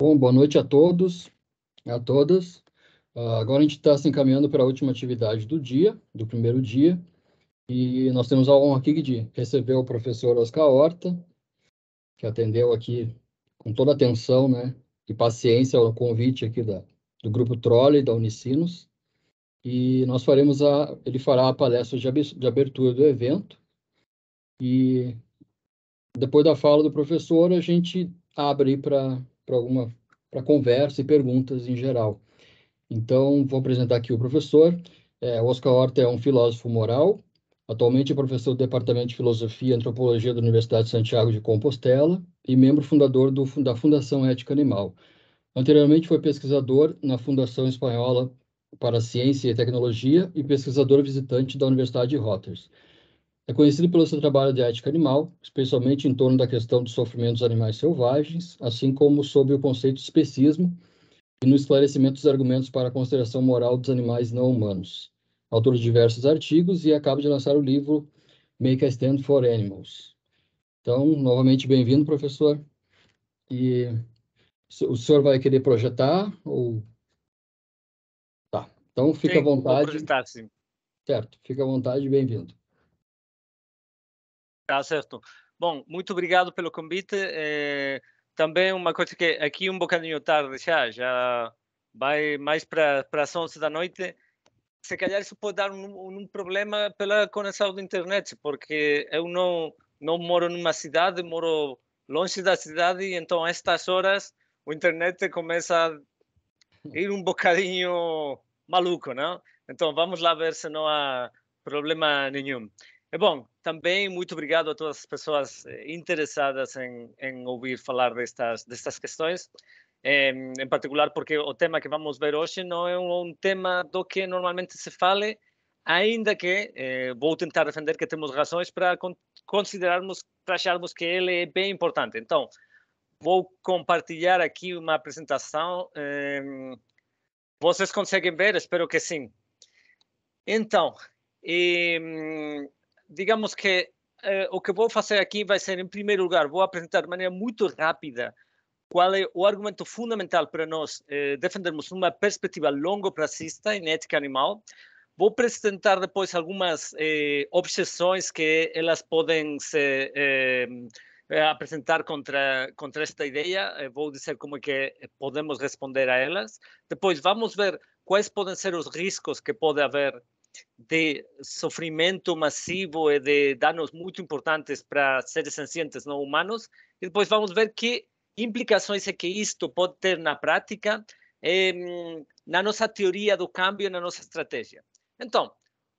Bom, boa noite a todos, a todas. Uh, agora a gente está se encaminhando para a última atividade do dia, do primeiro dia, e nós temos a honra aqui de receber o professor Oscar Horta, que atendeu aqui com toda atenção né, e paciência o convite aqui da, do grupo Trolley, da Unicinos, e nós faremos a, ele fará a palestra de abertura do evento, e depois da fala do professor, a gente abre para para alguma para conversa e perguntas em geral. Então, vou apresentar aqui o professor. É, Oscar Horta é um filósofo moral, atualmente é professor do Departamento de Filosofia e Antropologia da Universidade de Santiago de Compostela e membro fundador do, da Fundação Ética Animal. Anteriormente foi pesquisador na Fundação Espanhola para Ciência e Tecnologia e pesquisador visitante da Universidade de Rotterdam. É conhecido pelo seu trabalho de ética animal, especialmente em torno da questão do sofrimento dos animais selvagens, assim como sobre o conceito de especismo e no esclarecimento dos argumentos para a consideração moral dos animais não humanos. Autor de diversos artigos e acaba de lançar o livro Make a Stand for Animals. Então, novamente, bem-vindo, professor. E o senhor vai querer projetar ou... Tá, então fica sim, à vontade. Vou projetar, sim. Certo, fica à vontade e bem-vindo. Tá certo. Bom, muito obrigado pelo convite. É, também uma coisa que aqui um bocadinho tarde já, já vai mais para as 11 da noite. Se calhar isso pode dar um, um problema pela conexão da internet, porque eu não, não moro numa cidade, moro longe da cidade, e então a estas horas a internet começa a ir um bocadinho maluco, não? Então vamos lá ver se não há problema nenhum. É bom, também muito obrigado a todas as pessoas eh, interessadas em, em ouvir falar destas, destas questões, em, em, particular porque o tema que vamos ver hoje não é um, um tema do que normalmente se fale, ainda que eh, vou tentar defender que temos razões para con considerarmos, para acharmos que ele é bem importante. Então, vou compartilhar aqui uma apresentação. Eh, vocês conseguem ver? Espero que sim. Então, digamos que uh, o que vou fazer aqui vai ser, em primeiro lugar, vou apresentar de maneira muito rápida qual é o argumento fundamental para nós eh, defendermos uma perspectiva longo prazista em ética animal. Vou apresentar depois algumas eh, objeções que elas podem se eh, eh apresentar contra, contra esta ideia. Eh, vou dizer como é que podemos responder a elas. Depois vamos ver quais podem ser os riscos que pode haver de sofrimento massivo e de danos muito importantes para seres sencientes não humanos. E depois vamos ver que implicações é que isto pode ter na prática, na nossa teoria do câmbio, na nossa estratégia. Então,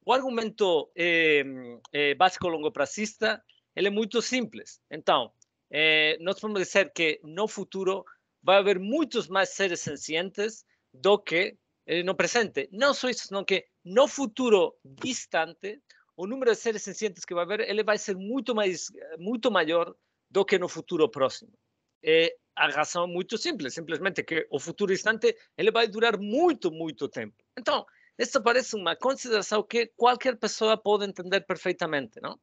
o argumento básico longo prazista ele é muito simples. Então, eh, nós podemos dizer que no futuro vai haver muitos mais seres sencientes do que eh, no presente. Não só isso, senão que no futuro distante, o número de seres sencientes que vai haver, ele vai ser muito mais muito maior do que no futuro próximo. É a razão muito simples, simplesmente que o futuro distante ele vai durar muito, muito tempo. Então, isso parece uma consideração que qualquer pessoa pode entender perfeitamente, não?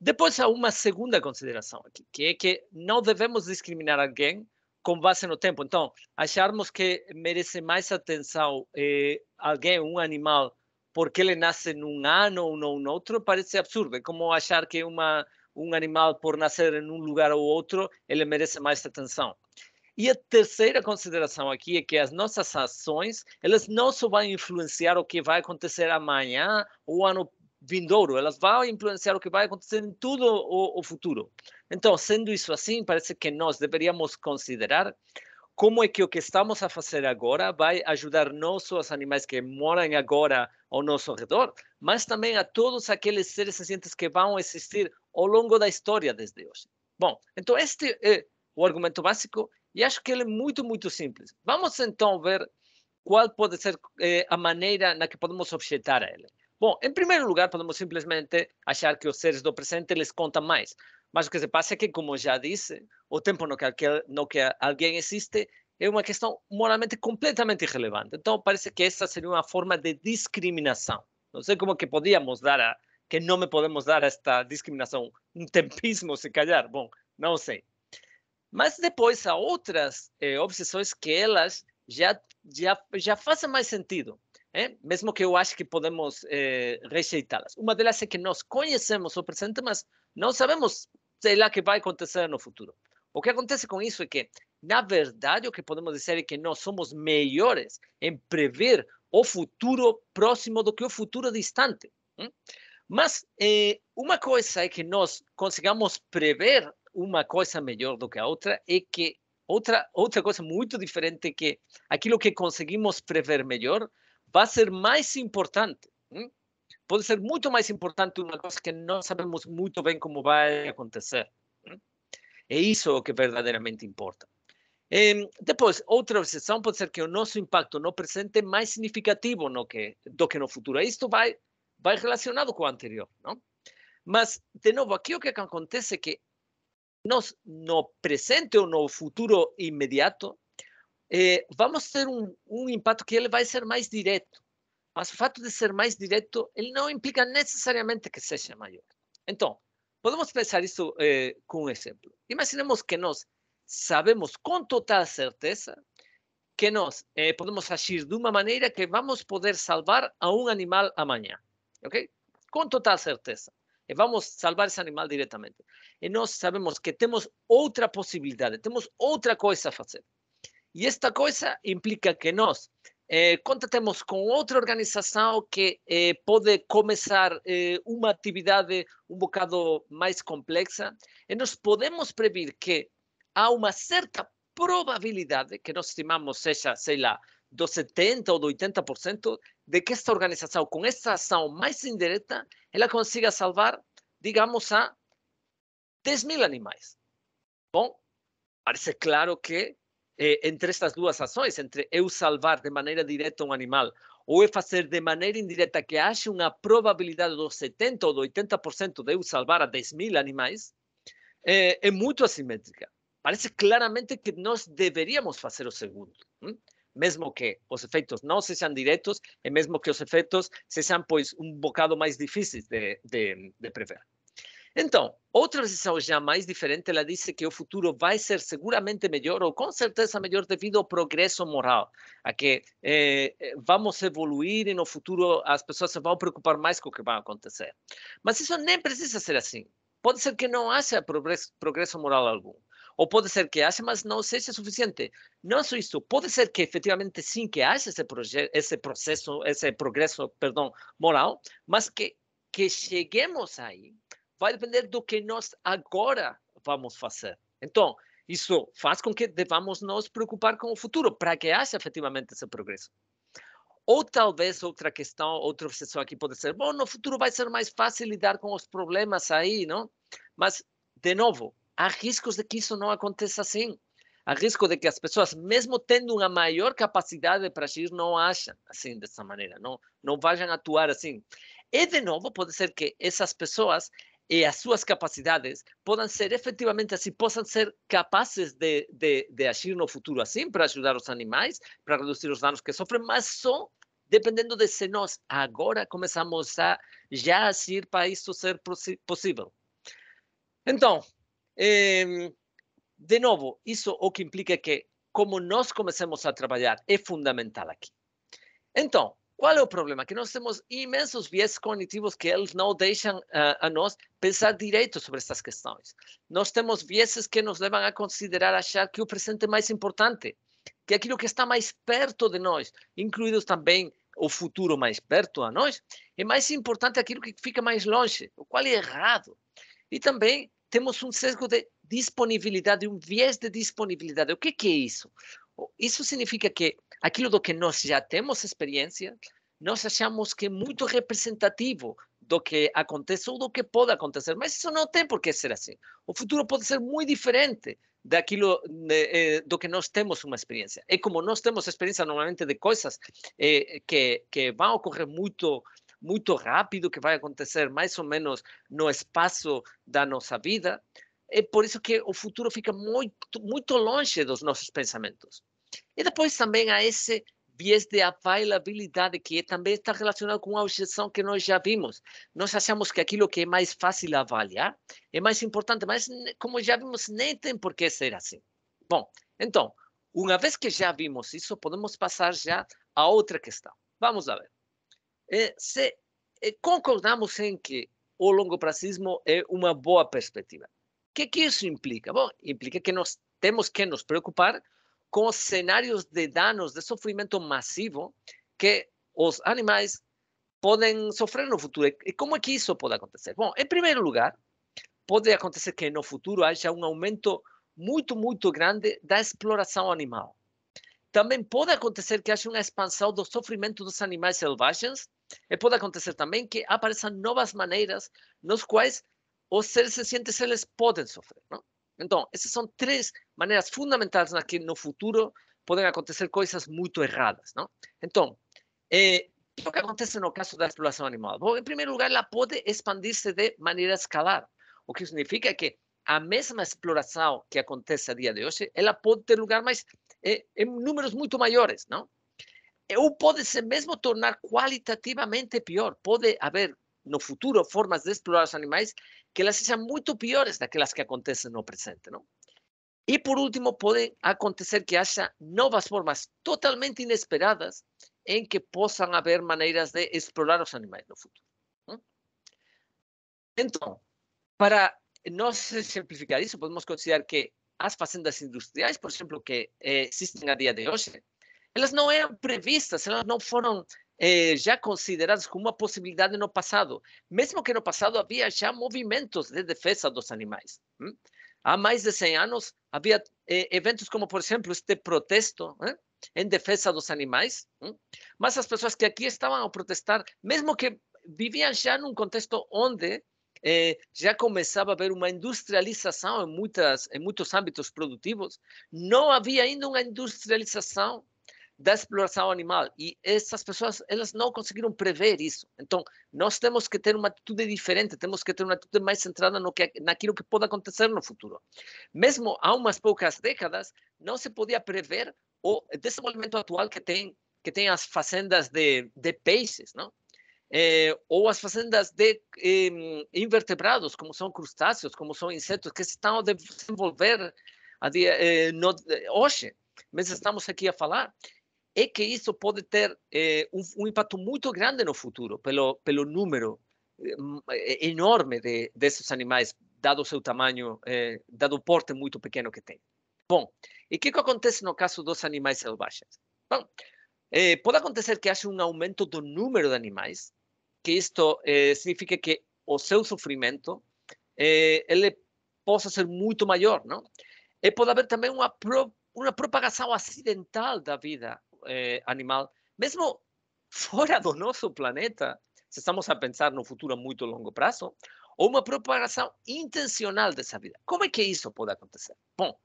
Depois há uma segunda consideração aqui, que é que não devemos discriminar alguém com base no tempo. Então, acharmos que merece mais atenção eh, alguém, um animal, porque ele nasce num ano ou num outro, parece absurdo. É como achar que uma, um animal, por nascer em um lugar ou outro, ele merece mais atenção. E a terceira consideração aqui é que as nossas ações, elas não só vão influenciar o que vai acontecer amanhã ou ano vindouro, elas vão influenciar o que vai acontecer em todo o, o futuro. Então, sendo isso assim, parece que nós deveríamos considerar como é que o que estamos a fazer agora vai ajudar não só os animais que moram agora ao nosso redor, mas também a todos aqueles seres cientes que vão existir ao longo da história desde hoje. Bom, então este é o argumento básico e acho que ele é muito, muito simples. Vamos então ver qual pode ser eh, a maneira na que podemos objetar a ele. Bom, em primeiro lugar, podemos simplesmente achar que os seres do presente eles contam mais. Mas o que se passa é que, como já disse, o tempo no que, no que alguém existe é uma questão moralmente completamente irrelevante. Então, parece que essa seria uma forma de discriminação. Não sei como que podíamos dar, a, que me podemos dar esta discriminação. Um tempismo, se calhar. Bom, não sei. Mas depois há outras eh, obsessões que elas já, já, já fazem mais sentido. ¿eh? mesmo que eu acho que podemos eh, rejeitá-las. Uma delas é que nós conhecemos o presente, mas não sabemos, sei lá, o que vai acontecer no futuro. O que acontece com isso é que na verdade, o que podemos dizer é que nós somos melhores em prever o futuro próximo do que o futuro distante. Mas eh, uma coisa é que nós consigamos prever uma coisa melhor do que a outra é que outra outra coisa muito diferente é que aquilo que conseguimos prever melhor vai ser mais importante. Hein? Pode ser muito mais importante uma coisa que não sabemos muito bem como vai acontecer. Hein? É isso o que verdadeiramente importa depois, outra obsessão pode ser que o nosso impacto no presente é mais significativo que, do que no futuro. Isto vai, vai relacionado com o anterior, não? Mas, de novo, aqui o é que acontece é que nós, no presente ou no futuro imediato, eh, vamos ter um, um impacto que ele vai ser mais direto. Mas o fato de ser mais direto, ele não implica necessariamente que seja maior. Então, podemos pensar isso eh, com um exemplo. Imaginemos que nós sabemos com total certeza que nós eh, podemos agir de uma maneira que vamos poder salvar a um animal amanhã, ok? Com total certeza. E vamos salvar esse animal diretamente. E nós sabemos que temos outra possibilidade, temos outra coisa a fazer. E esta coisa implica que nós eh, contatemos com outra organização que eh, pode começar eh, uma atividade um bocado mais complexa e nós podemos prever que há uma certa probabilidade, que nós estimamos seja, sei lá, do 70% ou do 80%, de que esta organização, com essa ação mais indireta, ela consiga salvar, digamos, a 10 mil animais. Bom, parece claro que eh, entre estas duas ações, entre eu salvar de maneira direta um animal ou eu fazer de maneira indireta que haja uma probabilidade do 70% ou do 80% de eu salvar a 10 mil animais, eh, é muito assimétrica parece claramente que nós deveríamos fazer o segundo. mesmo que os efeitos não sejam diretos e mesmo que os efeitos sejam, pois, um bocado mais difíceis de, de, de prever. Então, outra visão já mais diferente, ela diz que o futuro vai ser seguramente melhor, ou com certeza melhor, devido ao progresso moral, a que eh, eh, vamos evoluir e no futuro as pessoas se vão preocupar mais com o que vai acontecer. Mas isso nem precisa ser assim. Pode ser que não haja progresso moral algum. Ou pode ser que haja, mas não seja suficiente. Não só isso, pode ser que efetivamente sim que haja esse, esse processo, esse progresso, perdão, moral, mas que, que cheguemos aí vai depender do que nós agora vamos fazer. Então, isso faz com que devamos nos preocupar com o futuro, para que haja efetivamente esse progresso. Ou talvez outra questão, outra questão aqui pode ser: bom, no futuro vai ser mais fácil lidar com os problemas aí, não? Mas, de novo, há riscos de que isso não aconteça assim. Há risco de que as pessoas, mesmo tendo uma maior capacidade para agir, não acham assim dessa maneira, não, não vajam atuar assim. E, de novo, pode ser que essas pessoas e as suas capacidades possam ser efetivamente assim, possam ser capazes de, de, de agir no futuro assim, para ajudar os animais, para reduzir os danos que sofrem, mas só dependendo de se nós agora começamos a já agir para isso ser possível. Então, de novo, isso o que implica é que como nós começamos a trabalhar é fundamental aqui. Então, qual é o problema? Que nós temos imensos viés cognitivos que eles não deixam uh, a nós pensar direito sobre essas questões. Nós temos viéses que nos levam a considerar, achar que o presente é mais importante, que aquilo que está mais perto de nós, incluídos também o futuro mais perto a nós, é mais importante aquilo que fica mais longe, o qual é errado. E também temos um sesgo de disponibilidade, um viés de disponibilidade. O que, que é isso? Isso significa que aquilo do que nós já temos experiência, nós achamos que é muito representativo do que acontece ou do que pode acontecer, mas isso não tem por que ser assim. O futuro pode ser muito diferente daquilo eh, do que nós temos uma experiência. e é como nós temos experiência normalmente de coisas eh, que, que vão ocorrer muito muito rápido que vai acontecer mais ou menos no espaço da nossa vida. É por isso que o futuro fica muito, muito longe dos nossos pensamentos. E depois também há esse viés de availabilidade, que é também está relacionado com a objeção que nós já vimos. Nós achamos que aquilo que é mais fácil avaliar é mais importante, mas como já vimos, nem tem por que ser assim. Bom, então, uma vez que já vimos isso, podemos passar já a outra questão. Vamos a ver. É, se é, concordamos em que o longo prazismo é uma boa perspectiva, o que, que isso implica? Bom, implica que nós temos que nos preocupar com os cenários de danos, de sofrimento massivo que os animais podem sofrer no futuro. E como é que isso pode acontecer? Bom, em primeiro lugar, pode acontecer que no futuro haja um aumento muito, muito grande da exploração animal. Também pode acontecer que haja uma expansão do sofrimento dos animais selvagens e pode acontecer também que apareçam novas maneiras nos quais os seres sencientes eles podem sofrer. Não? Então, essas são três maneiras fundamentais nas que no futuro podem acontecer coisas muito erradas. Não? Então, é, eh, o que acontece no caso da exploração animal? Bom, em primeiro lugar, ela pode expandir-se de maneira escalar, o que significa que a mesma exploração que acontece a dia de hoje, ela pode ter lugar, mais em eh, números muito maiores, não? Ou pode se mesmo tornar qualitativamente pior. Pode haver no futuro formas de explorar os animais que elas sejam muito piores daquelas que acontecem no presente, não? E por último, pode acontecer que haja novas formas totalmente inesperadas em que possam haver maneiras de explorar os animais no futuro. Então, para nós simplificar isso, podemos considerar que as fazendas industriais, por exemplo, que eh, existem a dia de hoje, elas não eram previstas, elas não foram eh, já consideradas como uma possibilidade no passado, mesmo que no passado havia já movimentos de defesa dos animais. Hein? Hm? Há mais de 100 anos havia eh, eventos como, por exemplo, este protesto hein? Hm, em defesa dos animais, hein? Hm? mas as pessoas que aqui estavam a protestar, mesmo que viviam já num contexto onde já eh, começava a haver uma industrialização em, muitas, em muitos âmbitos produtivos. Não havia ainda uma industrialização da exploração animal e essas pessoas elas não conseguiram prever isso então nós temos que ter uma atitude diferente temos que ter uma atitude mais centrada no que naquilo que pode acontecer no futuro mesmo há umas poucas décadas não se podia prever o desenvolvimento atual que tem que tem as fazendas de, de peixes não eh, ou as fazendas de eh, invertebrados, como são crustáceos, como são insetos, que estão a desenvolver a dia, eh, no, eh, hoje, mas estamos aqui a falar, é que isso pode ter eh, um, um, impacto muito grande no futuro, pelo, pelo número eh, enorme de, desses animais, dado o seu tamanho, dado o porte muito pequeno que tem. Bom, e o que, que acontece no caso dos animais selvagens? Bom, pode acontecer que haja um aumento do número de animais, que isto eh, significa que o seu sofrimento eh, ele possa ser muito maior, não? E pode haver também uma, pro, uma propagação acidental da vida eh, animal, mesmo fora do nosso planeta, se estamos a pensar no futuro a muito longo prazo, ou uma propagação intencional dessa vida. Como é que isso pode acontecer? Bom,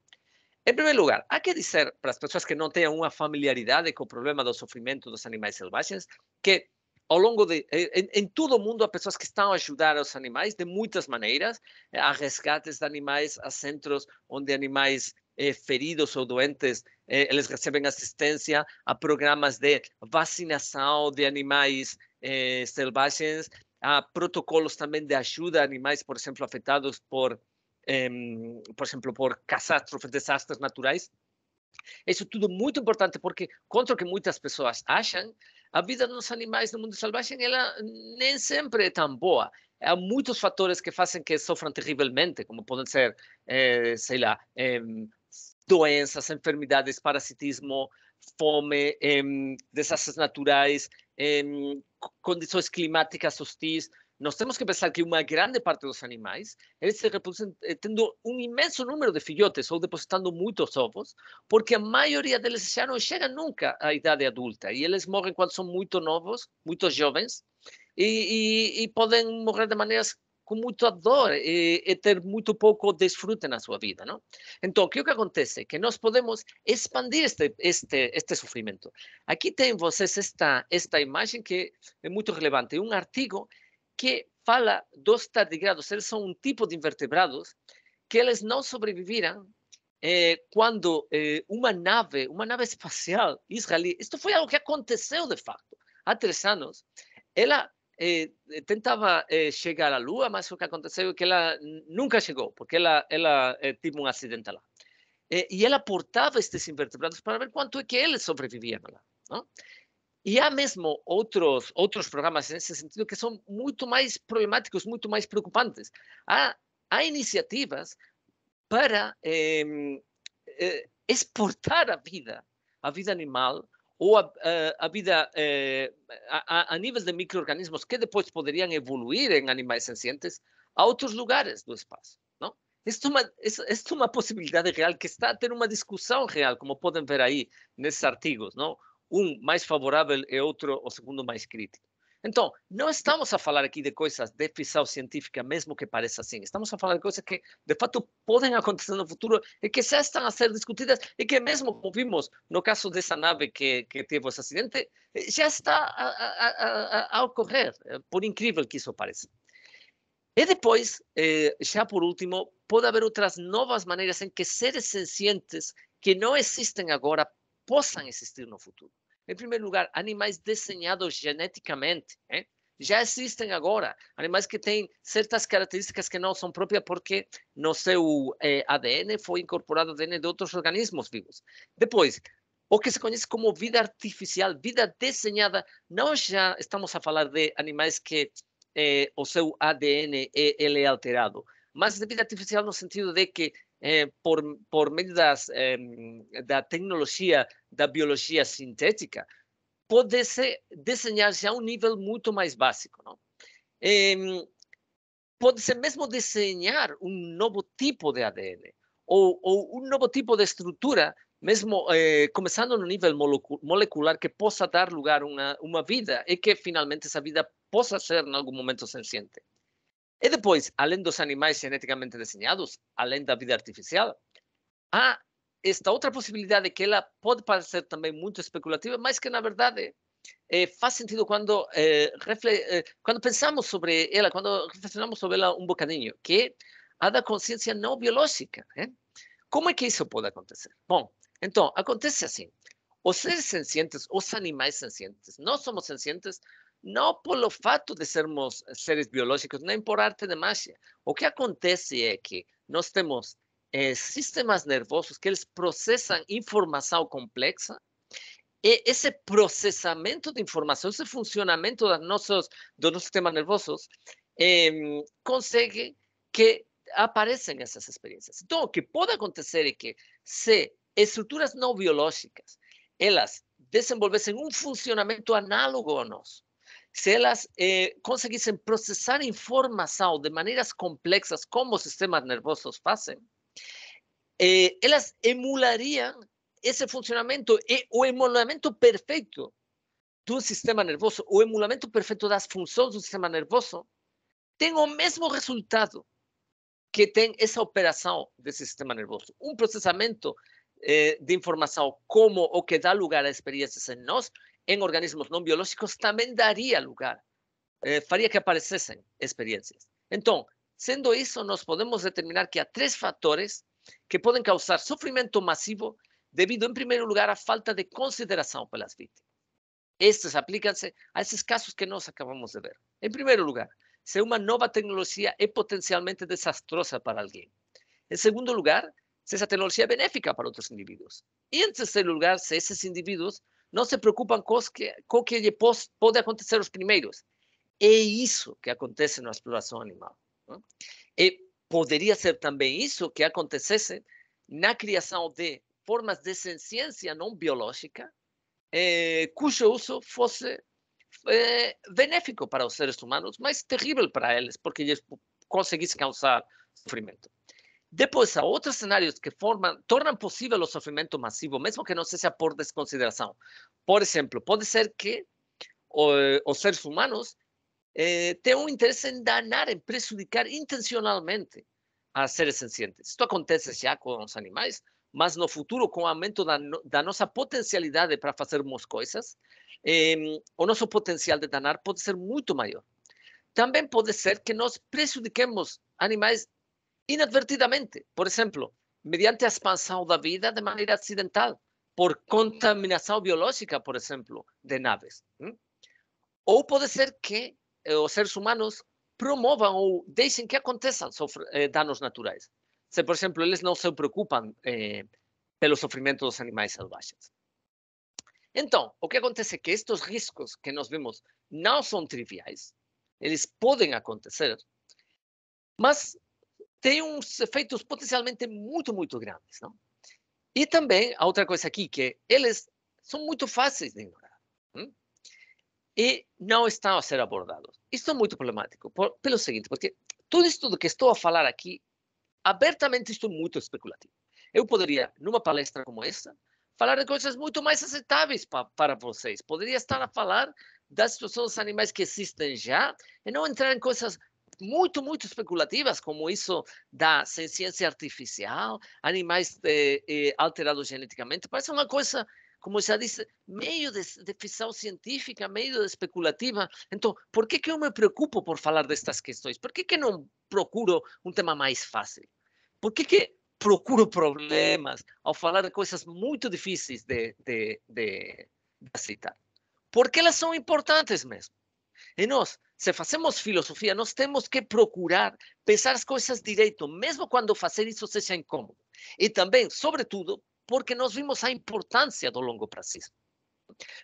em primeiro lugar, há que dizer para as pessoas que não tenham uma familiaridade com o problema do sofrimento dos animais selvagens que ao longo de em, eh, em, todo o mundo há pessoas que estão a ajudar os animais de muitas maneiras a eh, resgates de animais a centros onde animais eh, feridos ou doentes eh, eles recebem assistência a programas de vacinação de animais eh, selvagens a protocolos também de ajuda a animais por exemplo afetados por por exemplo por catástrofes desastres naturais isso tudo muito importante porque contra o que muitas pessoas acham a vida dos animais no mundo selvagem ela nem sempre é tão boa. Há muitos fatores que fazem que sofram terrivelmente, como podem ser, é, sei lá, é, doenças, enfermidades, parasitismo, fome, desastres naturais, condições climáticas hostis nós temos que pensar que uma grande parte dos animais, eles eh, se reproduzem eh, tendo um imenso número de filhotes ou depositando muitos ovos, porque a maioria deles já não chega nunca à idade adulta e eles morrem quando são muito novos, muito jovens, e, e, e podem morrer de maneiras com muita dor e, eh, e, ter muito pouco desfrute na sua vida, não? Então, o que, que acontece? Que nós podemos expandir este, este, este sofrimento. Aqui tem vocês esta, esta imagem que é muito relevante, um artigo que fala dos tardigrados. Eles são um tipo de invertebrados que eles não sobreviveram eh, quando eh, uma nave, uma nave espacial israelita, isto foi algo que aconteceu de facto, há três anos, ela eh, tentava eh, chegar à Lua, mas o que aconteceu é que ela nunca chegou, porque ela, ela eh, teve um acidente lá. Eh, e ela portava estes invertebrados para ver quanto é que eles sobreviviam lá. Não? E há mesmo outros, outros programas nesse sentido que são muito mais problemáticos, muito mais preocupantes. Há, há iniciativas para eh, exportar a vida, a vida animal, ou a, a, a vida eh, a, a, níveis de microorganismos que depois poderiam evoluir em animais sencientes a outros lugares do espaço. Não? Isto é uma, isto é uma possibilidade real que está a ter uma discussão real, como podem ver aí nesses artigos. Não? um mais favorável e outro o segundo mais crítico. Então, não estamos a falar aqui de coisas de ficção científica, mesmo que pareça assim. Estamos a falar de coisas que, de fato, podem acontecer no futuro e que já estão a ser discutidas e que, mesmo como vimos no caso dessa nave que, que teve esse acidente, já eh, está a, a, a, a ocorrer, eh, por incrível que isso pareça. E depois, eh, já por último, pode haver outras novas maneiras em que seres sencientes que não existem agora possam existir no futuro. Em primeiro lugar, animais desenhados geneticamente. Hein? Já existem agora animais que têm certas características que não são próprias porque no seu eh, ADN foi incorporado ADN de outros organismos vivos. Depois, o que se conhece como vida artificial, vida desenhada. não já estamos a falar de animais que eh, o seu ADN é, ele é alterado, mas de vida artificial no sentido de que eh, por, por meio das, é, da tecnologia da biologia sintética, pode se desenhar já um nível muito mais básico. Não? É, pode se mesmo desenhar um novo tipo de ADN ou, ou um novo tipo de estrutura, mesmo eh, começando no nível molecular que possa dar lugar a uma, uma vida e que finalmente essa vida possa ser em algum momento senciente. E depois, além dos animais geneticamente desenhados, além da vida artificial, há esta outra possibilidade que ela pode parecer também muito especulativa, mas que na verdade eh, faz sentido quando, eh, refle- eh, quando pensamos sobre ela, quando reflexionamos sobre ela um bocadinho, que é a da consciência não biológica. Né? Como é que isso pode acontecer? Bom, então, acontece assim. Os seres sencientes, os animais sencientes, não somos sencientes não pelo fato de sermos seres biológicos, nem por arte de magia. O que acontece é que nós temos eh, sistemas nervosos que eles processam informação complexa e esse processamento de informação, esse funcionamento dos nossos dos nossos sistemas nervosos consegue que aparecem essas experiências. Então, o que pode acontecer é que se estruturas não biológicas, elas desenvolvessem um funcionamento análogo ao nosso, Si ellas eh, procesar información de maneras complejas, como sistemas nerviosos, hacen, eh, emularían ese funcionamiento eh, o emulamiento perfecto de un sistema nervoso, o de las funciones de un sistema nervioso, tengo el mismo resultado que tiene esa operación del sistema nervioso. Un procesamiento eh, de información como o que da lugar a experiencias en nosotros em organismos não biológicos também daria lugar, eh, faria que aparecessem experiências. Então, sendo isso, nós podemos determinar que há três fatores que podem causar sofrimento massivo devido, em primeiro lugar, à falta de consideração pelas vítimas. Estes aplicam-se a esses casos que nós acabamos de ver. Em primeiro lugar, se uma nova tecnologia é potencialmente desastrosa para alguém. Em segundo lugar, se essa tecnologia é benéfica para outros indivíduos. E em terceiro lugar, se esses indivíduos não se preocupam com, que, com o que pode acontecer os primeiros. É isso que acontece na exploração animal. Né? E poderia ser também isso que acontecesse na criação de formas de ciência não biológica, eh, cujo uso fosse eh, benéfico para os seres humanos, mas terrível para eles, porque eles conseguissem causar sofrimento. Depois, há outros cenários que formam, tornam possível o sofrimento massivo, mesmo que não seja por desconsideração. Por exemplo, pode ser que o, os seres humanos eh, tenham um interesse em danar, em prejudicar intencionalmente a seres sencientes. Isto acontece já com os animais, mas no futuro, com o aumento da, da nossa potencialidade para fazermos coisas, eh, o nosso potencial de danar pode ser muito maior. Também pode ser que nós prejudiquemos animais inadvertidamente, por exemplo, mediante a expansão da vida de maneira acidental, por contaminação biológica, por exemplo, de naves. Hum? Ou pode ser que eh, os seres humanos promovam ou deixem que aconteçam eh, danos naturais. Se, por exemplo, eles não se preocupam eh, pelo sofrimento dos animais selvagens. Então, o que acontece é que estes riscos que nós vemos não são triviais, eles podem acontecer, mas tem uns efeitos potencialmente muito, muito grandes. Não? E também, a outra coisa aqui, que eles são muito fáceis de ignorar. Hein? Hum? E não estão a ser abordados. Isso é muito problemático, por, pelo seguinte, porque tudo isso que estou a falar aqui, abertamente, isto é muito especulativo. Eu poderia, numa palestra como essa, falar de coisas muito mais aceitáveis pa, para vocês. Poderia estar a falar das situações dos animais que existem já e não entrar em coisas muito, muito especulativas, como isso da ciência artificial, animais eh, eh, alterados geneticamente, parece uma coisa, como já disse, meio de, de ficção científica, meio especulativa. Então, por que, que eu me preocupo por falar destas questões? Por que, que não procuro um tema mais fácil? Por que, que procuro problemas ao falar de coisas muito difíceis de, de, de, de citar? Porque elas são importantes mesmo. E nós se facemos filosofia, nós temos que procurar pensar as coisas direito, mesmo quando fazer isso seja incômodo. E também, sobretudo, porque nós vimos a importância do longo prazo.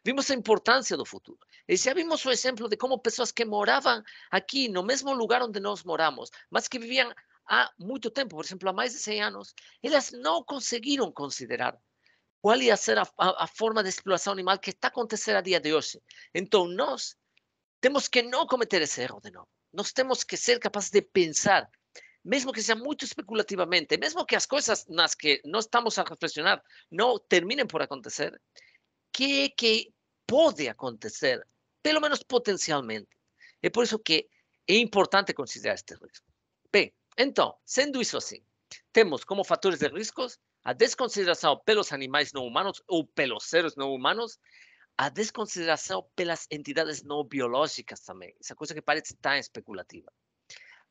Vimos a importância do futuro. E já vimos o exemplo de como pessoas que moravam aqui, no mesmo lugar onde nós moramos, mas que viviam há muito tempo, por exemplo, há mais de 100 anos, elas não conseguiram considerar qual ia ser a, a, a forma de exploração animal que está acontecendo a dia de hoje. Então, nós temos que não cometer esse erro de novo. Nós temos que ser capazes de pensar, mesmo que seja muito especulativamente, mesmo que as coisas nas que não estamos a reflexionar não terminem por acontecer, que que pode acontecer, pelo menos potencialmente. É por isso que é importante considerar este risco. Bem, então, sendo isso assim, temos como fatores de riscos a desconsideração pelos animais não humanos ou pelos seres não humanos, a desconsideração pelas entidades não biológicas também, essa coisa que parece tão especulativa.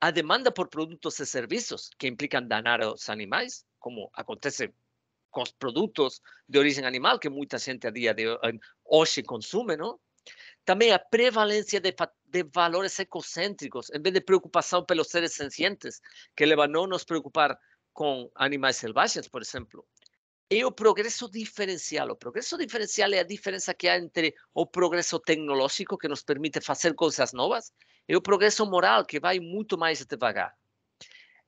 A demanda por produtos e serviços que implicam danar os animais, como acontece com os produtos de origem animal, que muita gente a dia de hoje consome, não? Também a prevalência de, de valores ecocêntricos em vez de preocupação pelos seres sencientes, que levam a não nos preocupar com animais selvagens, por exemplo, e o progresso diferencial. O progresso diferencial é a diferença que há entre o progresso tecnológico, que nos permite fazer coisas novas, e o progresso moral, que vai muito mais devagar.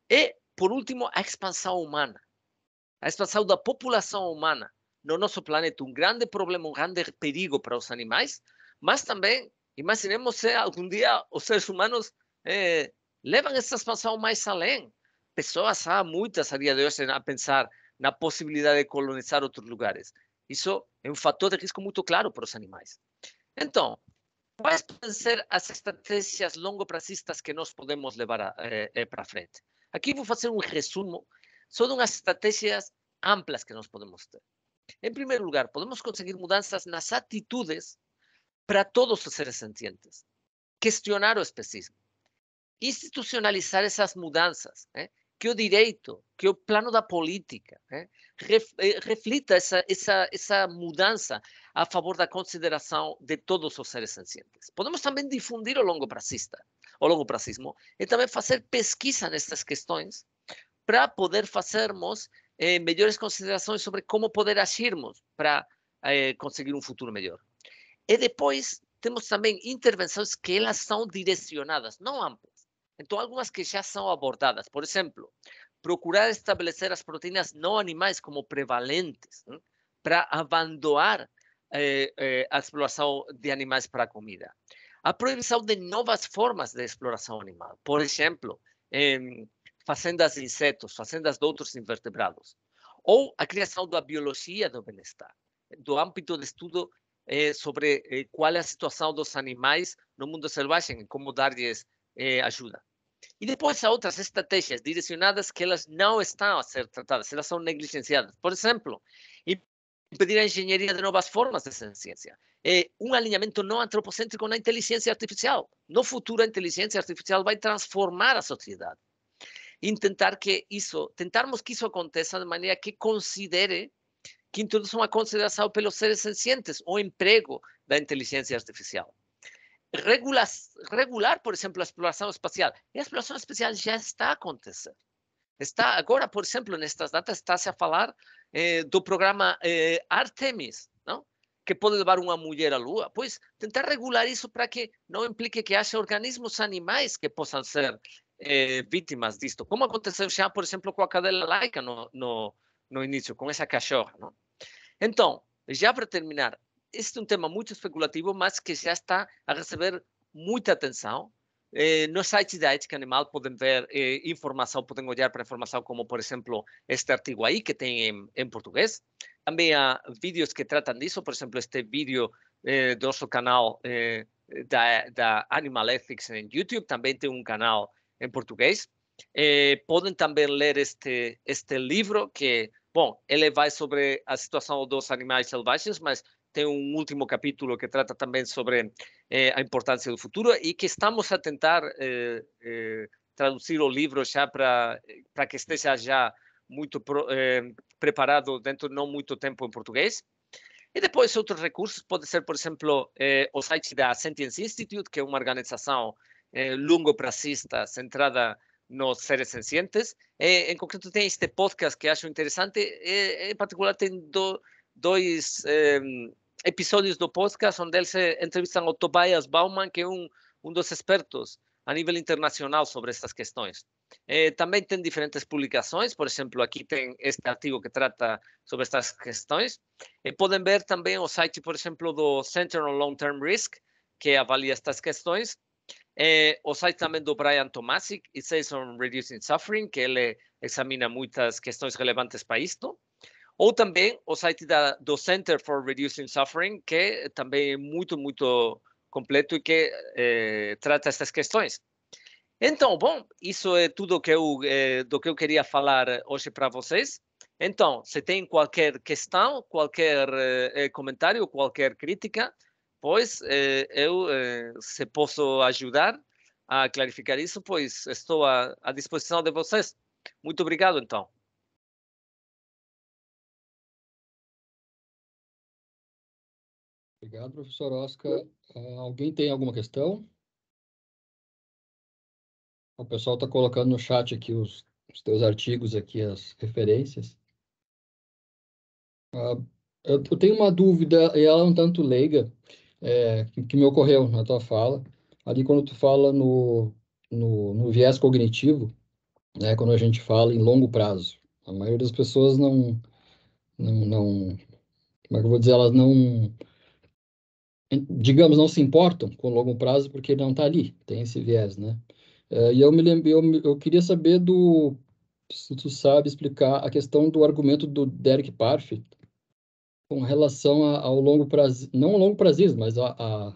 E, por último, a expansão humana. A expansão da população humana no nosso planeta. Um grande problema, um grande perigo para os animais, mas também, imaginemos se eh, algum dia os seres humanos eh, levam essa expansão mais além. Pessoas há muitas a dia de hoje a pensar na possibilidade de colonizar outros lugares. Isso é um fator de risco muito claro para os animais. Então, quais podem ser as estratégias longo prazistas que nós podemos levar eh, eh, para frente? Aqui vou fazer um resumo sobre de umas estratégias amplas que nós podemos ter. Em primeiro lugar, podemos conseguir mudanças nas atitudes para todos os seres sentientes. Questionar o especismo. Institucionalizar essas mudanças. Né? que o direito, que o plano da política né, eh, reflita essa, essa, essa mudança a favor da consideração de todos os seres sencientes. Podemos também difundir o longo prazista, o longo prazismo, e também fazer pesquisa nessas questões para poder fazermos eh, melhores considerações sobre como poder agirmos para eh, conseguir um futuro melhor. E depois temos também intervenções que elas são direcionadas, não amplas. Então, algumas que já são abordadas. Por exemplo, procurar estabelecer as proteínas não animais como prevalentes né, para abandonar eh, eh, a exploração de animais para a comida. A proibição de novas formas de exploração animal. Por exemplo, fazendas de insetos, fazendas de outros invertebrados. Ou a criação da biologia do bem-estar, do âmbito de estudo eh, sobre qual eh, é a situação dos animais no mundo selvagem, como dar-lhes eh, ajuda. E depois há outras estratégias direcionadas que elas não estão a ser tratadas, elas são negligenciadas. Por exemplo, impedir a engenharia de novas formas de ciência. É eh, um alinhamento não antropocêntrico na inteligência artificial. No futuro, a inteligência artificial vai transformar a sociedade. Intentar tentar que isso, tentarmos que isso aconteça de maneira que considere, que introduza uma consideração pelos seres sencientes, o emprego da inteligência artificial regular, regular, por exemplo, a exploração espacial. E a exploração espacial já está acontecendo. Está agora, por exemplo, nestas datas está-se a falar eh, do programa eh, Artemis, não? que pode levar uma mulher à Lua. Pois tentar regular isso para que não implique que haja organismos animais que possam ser eh, vítimas disto. Como aconteceu já, por exemplo, com a cadela laica no, no, no início, com essa cachorra. Não? Então, já para terminar, este é um tema muito especulativo, mas que já está a receber muita atenção. Eh, no site da Ética Animal podem ver eh, informação, podem olhar para informação como, por exemplo, este artigo aí que tem em, português. Também há vídeos que tratam disso, por exemplo, este vídeo eh, do nosso canal eh, da, Animal Ethics em YouTube, também tem um canal em português. Eh, podem também ler este, este livro que, bom, ele vai sobre a situação dos animais selvagens, mas tem um último capítulo que trata também sobre eh, a importância do futuro e que estamos a tentar eh, eh, traduzir o livro já para que esteja já muito pro, eh, preparado dentro de não muito tempo em português. E depois outros recursos, pode ser, por exemplo, eh, o site da Sentience Institute, que é uma organização eh, longo prazista centrada nos seres sencientes. em concreto, tem este podcast que acho interessante. em particular, tem do, dois episódios do podcast onde eles eh, entrevistam o Tobias Bauman, que é um, um dos expertos a nível internacional sobre estas questões. Eh, também tem diferentes publicações, por exemplo, aqui tem este artigo que trata sobre estas questões. podem ver também o site, por exemplo, do Center on Long-Term Risk, que avalia estas questões. o site também do Brian Tomasic, It Says on Reducing Suffering, que ele examina muitas questões relevantes para isto. Ou também o site da, do Center for Reducing Suffering, que também é muito, muito completo e que eh, trata estas questões. Então, bom, isso é eh, tudo que eu, do eh, que eu queria falar hoje para vocês. Então, se tem qualquer questão, qualquer eh, comentário, qualquer crítica, pois eh, eu, eh, se posso ajudar a clarificar isso, pois estou à, à disposição de vocês. Muito obrigado, então. Obrigado, professor Oscar. Uh, alguém tem alguma questão? O pessoal está colocando no chat aqui os, os teus artigos, aqui as referências. Uh, eu, eu, tenho uma dúvida, e ela é um tanto leiga, é, que, que, me ocorreu na tua fala. Ali, quando tu fala no, no, no viés cognitivo, né, quando a gente fala em longo prazo, a maioria das pessoas não, não, não como é que eu vou dizer, elas não digamos, não se importam com longo prazo porque ele não está ali, tem esse viés, né? É, e eu me lembro, eu, eu queria saber do se tu sabe explicar a questão do argumento do Derek Parfit com relação a, ao longo prazo, não ao longo prazismo, mas a, a,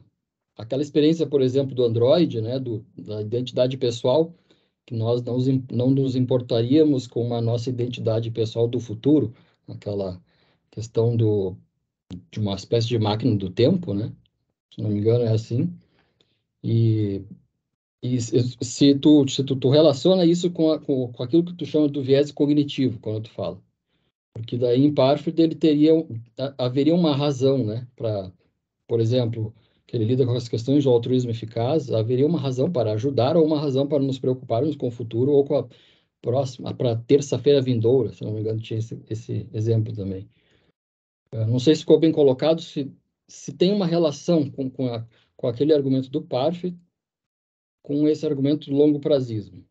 aquela experiência, por exemplo, do Android, né, do, da identidade pessoal, que nós não, não nos importaríamos com a nossa identidade pessoal do futuro, aquela questão do de uma espécie de máquina do tempo, né? se não me engano é assim. E, e se, tu, se tu, tu relaciona isso com, a, com, com, aquilo que tu chama do viés cognitivo, quando tu fala. Porque daí em parte ele teria, haveria uma razão, né? Para, por exemplo, que ele lida com as questões do altruísmo eficaz, haveria uma razão para ajudar ou uma razão para nos preocuparmos com o futuro ou com a próxima, para terça-feira vindoura, se não me engano, tinha esse, esse exemplo também. Eu não sei se ficou bem colocado, se se tem uma relação com, com, a, com aquele argumento do Parf com esse argumento do longo prazismo.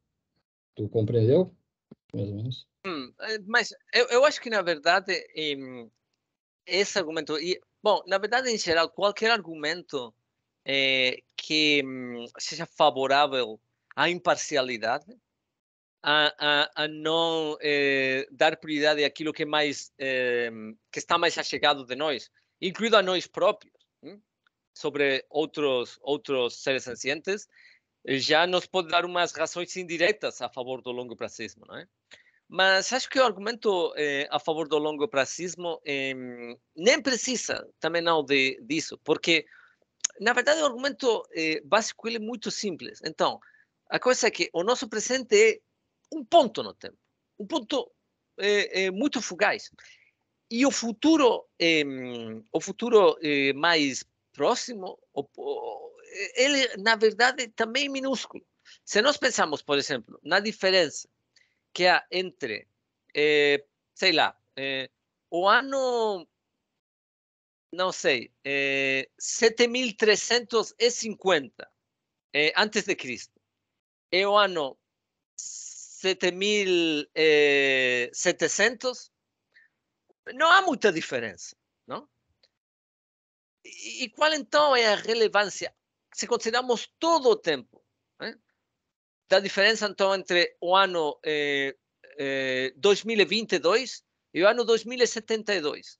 Tu compreendeu? Mais ou menos. Hum, eh, mas eu, eu acho que, na verdade, esse argumento... E, bom, na verdade, em geral, qualquer argumento é, que hum, seja favorável à imparcialidade, a, a, a, não eh, dar prioridade àquilo que é mais eh, que está mais achegado de nós incluído a nós próprios, sobre outros, outros seres sencientes, já nos pode dar umas razões indiretas a favor do longo prazismo, não é? Mas acho que o argumento eh, a favor do longo prazismo eh, nem precisa também não de, disso, porque, na verdade, o argumento eh, básico ele é muito simples. Então, a coisa é que o nosso presente é um ponto no tempo, um ponto eh, eh, muito fugaz. E o futuro, eh, o futuro eh, mais próximo, ele, na verdade, também é minúsculo. Se nós pensamos, por exemplo, na diferença que há entre, eh, sei lá, eh, o ano, não sei, 7350 eh, eh, antes de Cristo e o ano 7700 não há muita diferença, não? E, qual então é a relevância se consideramos todo o tempo né? da diferença então entre o ano eh, eh, 2022 e o ano 2072?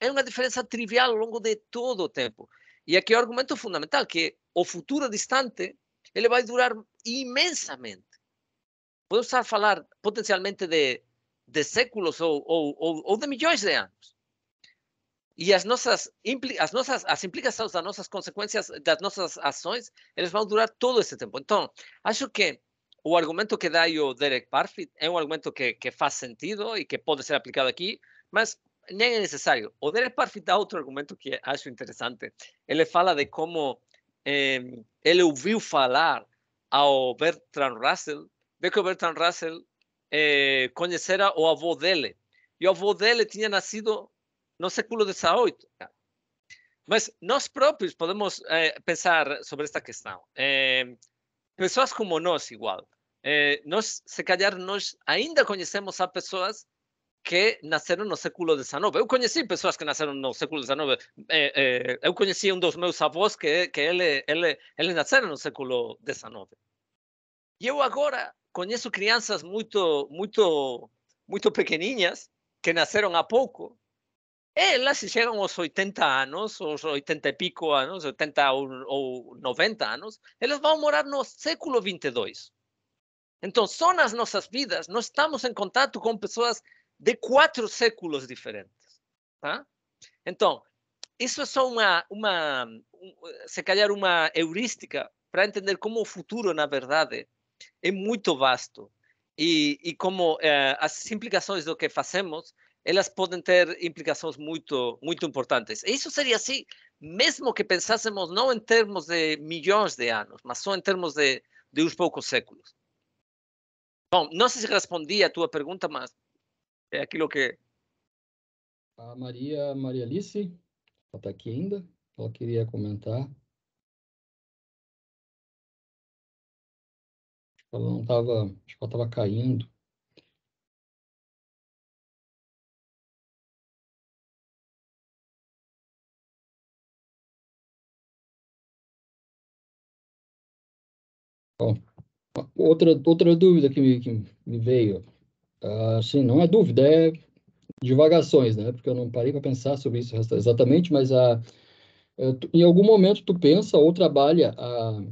É uma diferença trivial ao longo de todo o tempo. E aqui é o argumento fundamental, que o futuro distante ele vai durar imensamente. Podemos estar a falar potencialmente de de séculos ou, ou, ou, ou de milhões de anos. E as nossas, as nossas as implicações das nossas consequências, das nossas ações, eles vão durar todo esse tempo. Então, acho que o argumento que dá o Derek Parfit é um argumento que, que faz sentido e que pode ser aplicado aqui, mas nem é necessário. O Derek Parfit dá outro argumento que acho interessante. Ele fala de como eh, ele ouviu falar ao Bertrand Russell, de que o Bertrand Russell é, eh, conhecera o avô dele. E o avô dele tinha nascido no século XVIII. Mas nós próprios podemos é, pensar sobre esta questão. É, pessoas como nós, igual. nós, se calhar, nós ainda conhecemos a pessoas que nasceram no século XIX. Eu conheci pessoas que nasceram no século XIX. eu conheci um dos meus avós que, que ele, ele, ele nasceu no século XIX. E eu agora conheço crianças muito, muito, muito pequenininhas que nasceram há pouco. Elas chegam aos 80 anos, aos 80 e pico anos, 80 ou, ou 90 anos, elas vão morar no século 22. Então, só nas nossas vidas, nós estamos em contato com pessoas de quatro séculos diferentes. Tá? Então, isso é só uma, uma se calhar, uma heurística para entender como o futuro, na verdade, é muito vasto. E, e como eh, as implicações do que fazemos, elas podem ter implicações muito, muito importantes. E isso seria assim, mesmo que pensássemos não em termos de milhões de anos, mas só em termos de, de uns poucos séculos. Bom, não sei se respondi à tua pergunta, mas é aquilo que. A Maria, Maria Alice, está aqui ainda, ela queria comentar. Ela não estava, acho que ela estava caindo. Bom, outra, outra dúvida que me, que me veio, ah, assim, não é dúvida, é divagações, né? Porque eu não parei para pensar sobre isso exatamente, mas a, ah, eh, em algum momento tu pensa ou trabalha a ah,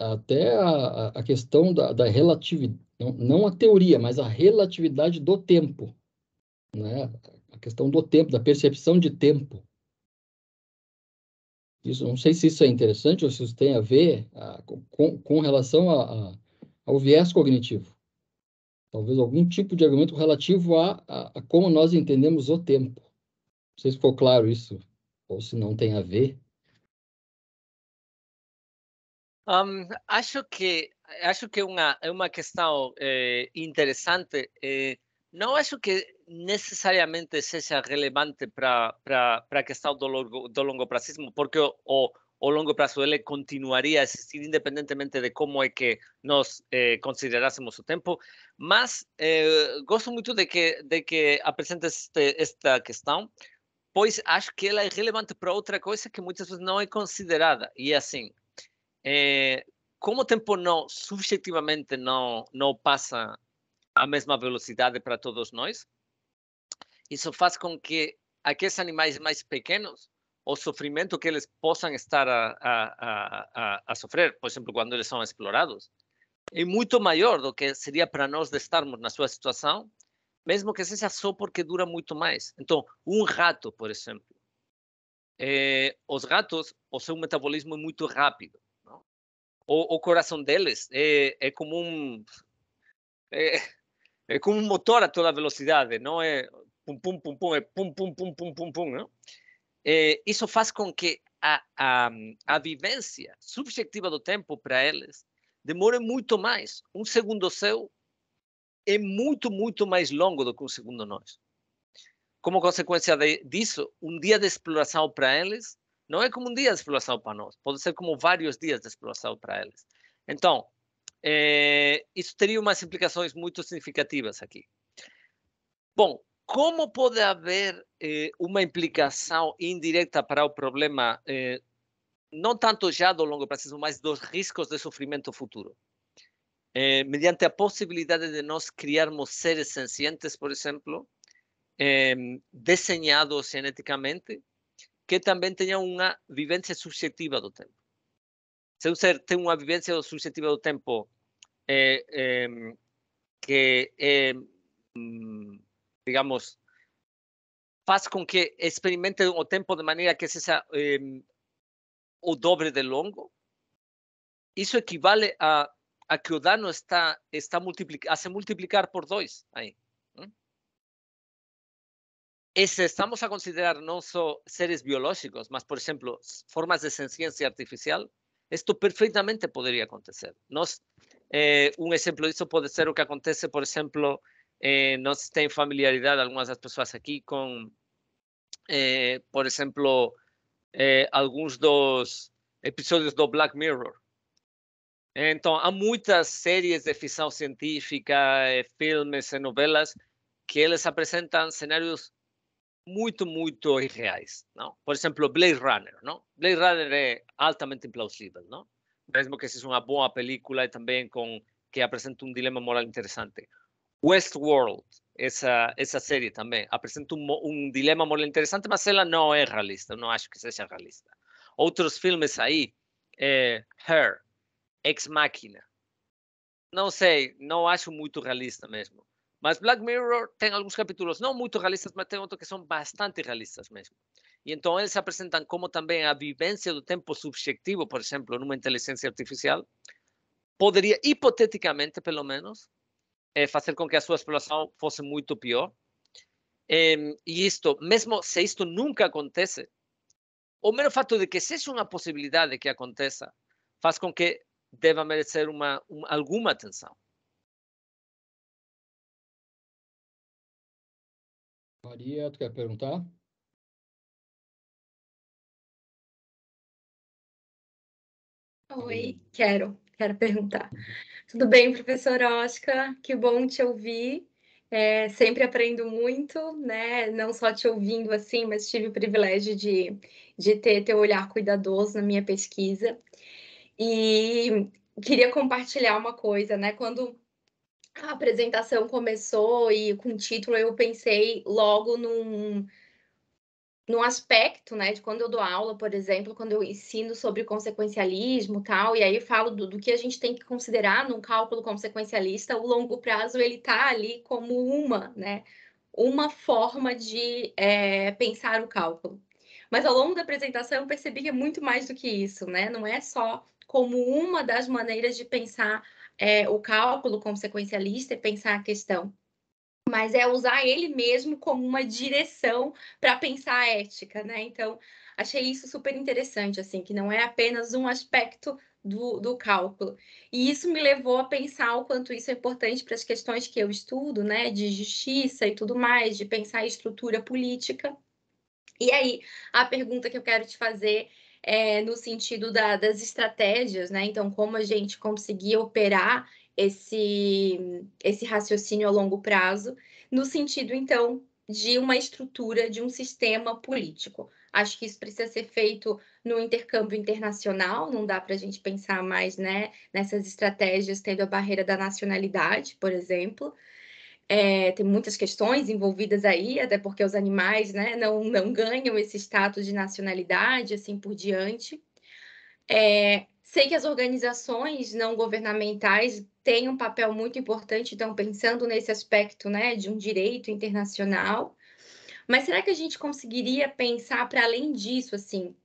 até a, a questão da, da relatividade, não, não, a teoria, mas a relatividade do tempo, né? a questão do tempo, da percepção de tempo. Isso, não sei se isso é interessante ou se isso tem a ver a, ah, com, com relação a, a, ao viés cognitivo. Talvez algum tipo de argumento relativo a, a como nós entendemos o tempo. Não sei se ficou claro isso, ou se não tem a ver. Um, acho que acho que é uma, é uma questão é, interessante. É, não acho que necessariamente seja relevante para a questão do, longo, do longo prazismo, porque o, o, longo prazo ele continuaria a existir independentemente de como é que nós é, considerássemos o tempo. Mas gosto muito de que, de que apresentes esta questão, pois acho que ela é relevante para outra coisa que muitas vezes não é considerada. E é assim, é, eh, como o tempo não, subjetivamente não, não passa a mesma velocidade para todos nós, isso faz com que aqueles animais mais pequenos, o sofrimento que eles possam estar a, a, a, a sofrer, por exemplo, quando eles são explorados, é muito maior do que seria para nós de estarmos na sua situação, mesmo que seja só porque dura muito mais. Então, um rato, por exemplo, eh, os ratos, o seu metabolismo é muito rápido o, o coração deles é, eh, é como um é, é como um motor a toda velocidade, não é eh, pum pum pum pum, é pum pum pum pum pum pum, não? É, isso faz com que a, a, a vivência subjetiva do tempo para eles demore muito mais. Um segundo seu é muito, muito mais longo do que um segundo nós. Como consequência de, disso, um dia de exploração para eles não é como um dia de exploração para nós, pode ser como vários dias de exploração para eles. Então, é, eh, isso teria umas implicações muito significativas aqui. Bom, como pode haver eh, uma implicação indireta para o problema, eh, não tanto já do longo prazo, mas dos riscos de sofrimento futuro? mediante a possibilidade de nós criarmos seres sencientes, por exemplo, desenhados geneticamente, que también tenía una vivencia subjetiva del tiempo. Se um ser una vivencia subjetiva del tiempo eh, em, que em, mm, digamos, faz con que experimente o tiempo de manera que esa em, o doble de longo, eso equivale a, que el daño está, está se multiplicar por dos ahí. E se estamos a considerar não só seres biológicos, mas, por exemplo, formas de inteligência artificial, isto perfeitamente poderia acontecer. Nós, eh, um exemplo disso pode ser o que acontece, por exemplo, eh, nós tem familiaridade, algumas das pessoas aqui, com, eh, por exemplo, eh, alguns dos episódios do Black Mirror. Então, há muitas séries de ficção científica, eh, filmes e eh, novelas que eles apresentam cenários muito, muito irreais. Não? Por exemplo, Blade Runner. Não? Blade Runner é altamente implausível. Não? Mesmo que seja uma boa película e também com, que apresenta um dilema moral interessante. Westworld, essa, essa série também, apresenta um, um dilema moral interessante, mas ela não é realista. não acho que seja realista. Outros filmes aí, é Her, Ex Machina. Não sei, não acho muito realista mesmo. Mas Black Mirror tem alguns capítulos não muito realistas, mas tem outros que são bastante realistas mesmo. E então eles apresentam como também a vivência do tempo subjetivo, por exemplo, numa inteligência artificial, poderia, hipoteticamente pelo menos, é, eh, fazer com que a sua exploração fosse muito pior. É, e isto, mesmo se isto nunca acontece, o mero fato de que seja uma possibilidade que aconteça, faz com que deva merecer uma, uma alguma atenção. Maria, tu quer perguntar? Oi, quero, quero perguntar. Tudo bem, professora Oscar? Que bom te ouvir. É, sempre aprendo muito, né? Não só te ouvindo assim, mas tive o privilégio de, de ter teu olhar cuidadoso na minha pesquisa. E queria compartilhar uma coisa, né? Quando a apresentação começou e com o título eu pensei logo num, num aspecto, né, de quando eu dou aula, por exemplo, quando eu ensino sobre consequencialismo tal, e aí falo do, do que a gente tem que considerar num cálculo consequencialista, o longo prazo ele tá ali como uma, né, uma forma de é, pensar o cálculo. Mas ao longo da apresentação eu percebi que é muito mais do que isso, né, não é só como uma das maneiras de pensar é, o cálculo consequencialista e pensar a questão, mas é usar ele mesmo como uma direção para pensar a ética, né? Então, achei isso super interessante, assim, que não é apenas um aspecto do, do, cálculo. E isso me levou a pensar o quanto isso é importante para as questões que eu estudo, né, de justiça e tudo mais, de pensar a estrutura política. E aí, a pergunta que eu quero te fazer é, no sentido da, das estratégias, né? Então, como a gente conseguir operar esse, esse raciocínio a longo prazo, no sentido, então, de uma estrutura, de um sistema político. Acho que isso precisa ser feito no intercâmbio internacional, não dá para a gente pensar mais né, nessas estratégias tendo a barreira da nacionalidade, por exemplo. É, tem muitas questões envolvidas aí, até porque os animais né, não, não ganham esse status de nacionalidade, assim por diante. É, sei que as organizações não governamentais têm um papel muito importante, então, pensando nesse aspecto né, de um direito internacional. Mas será que a gente conseguiria pensar para além disso, assim,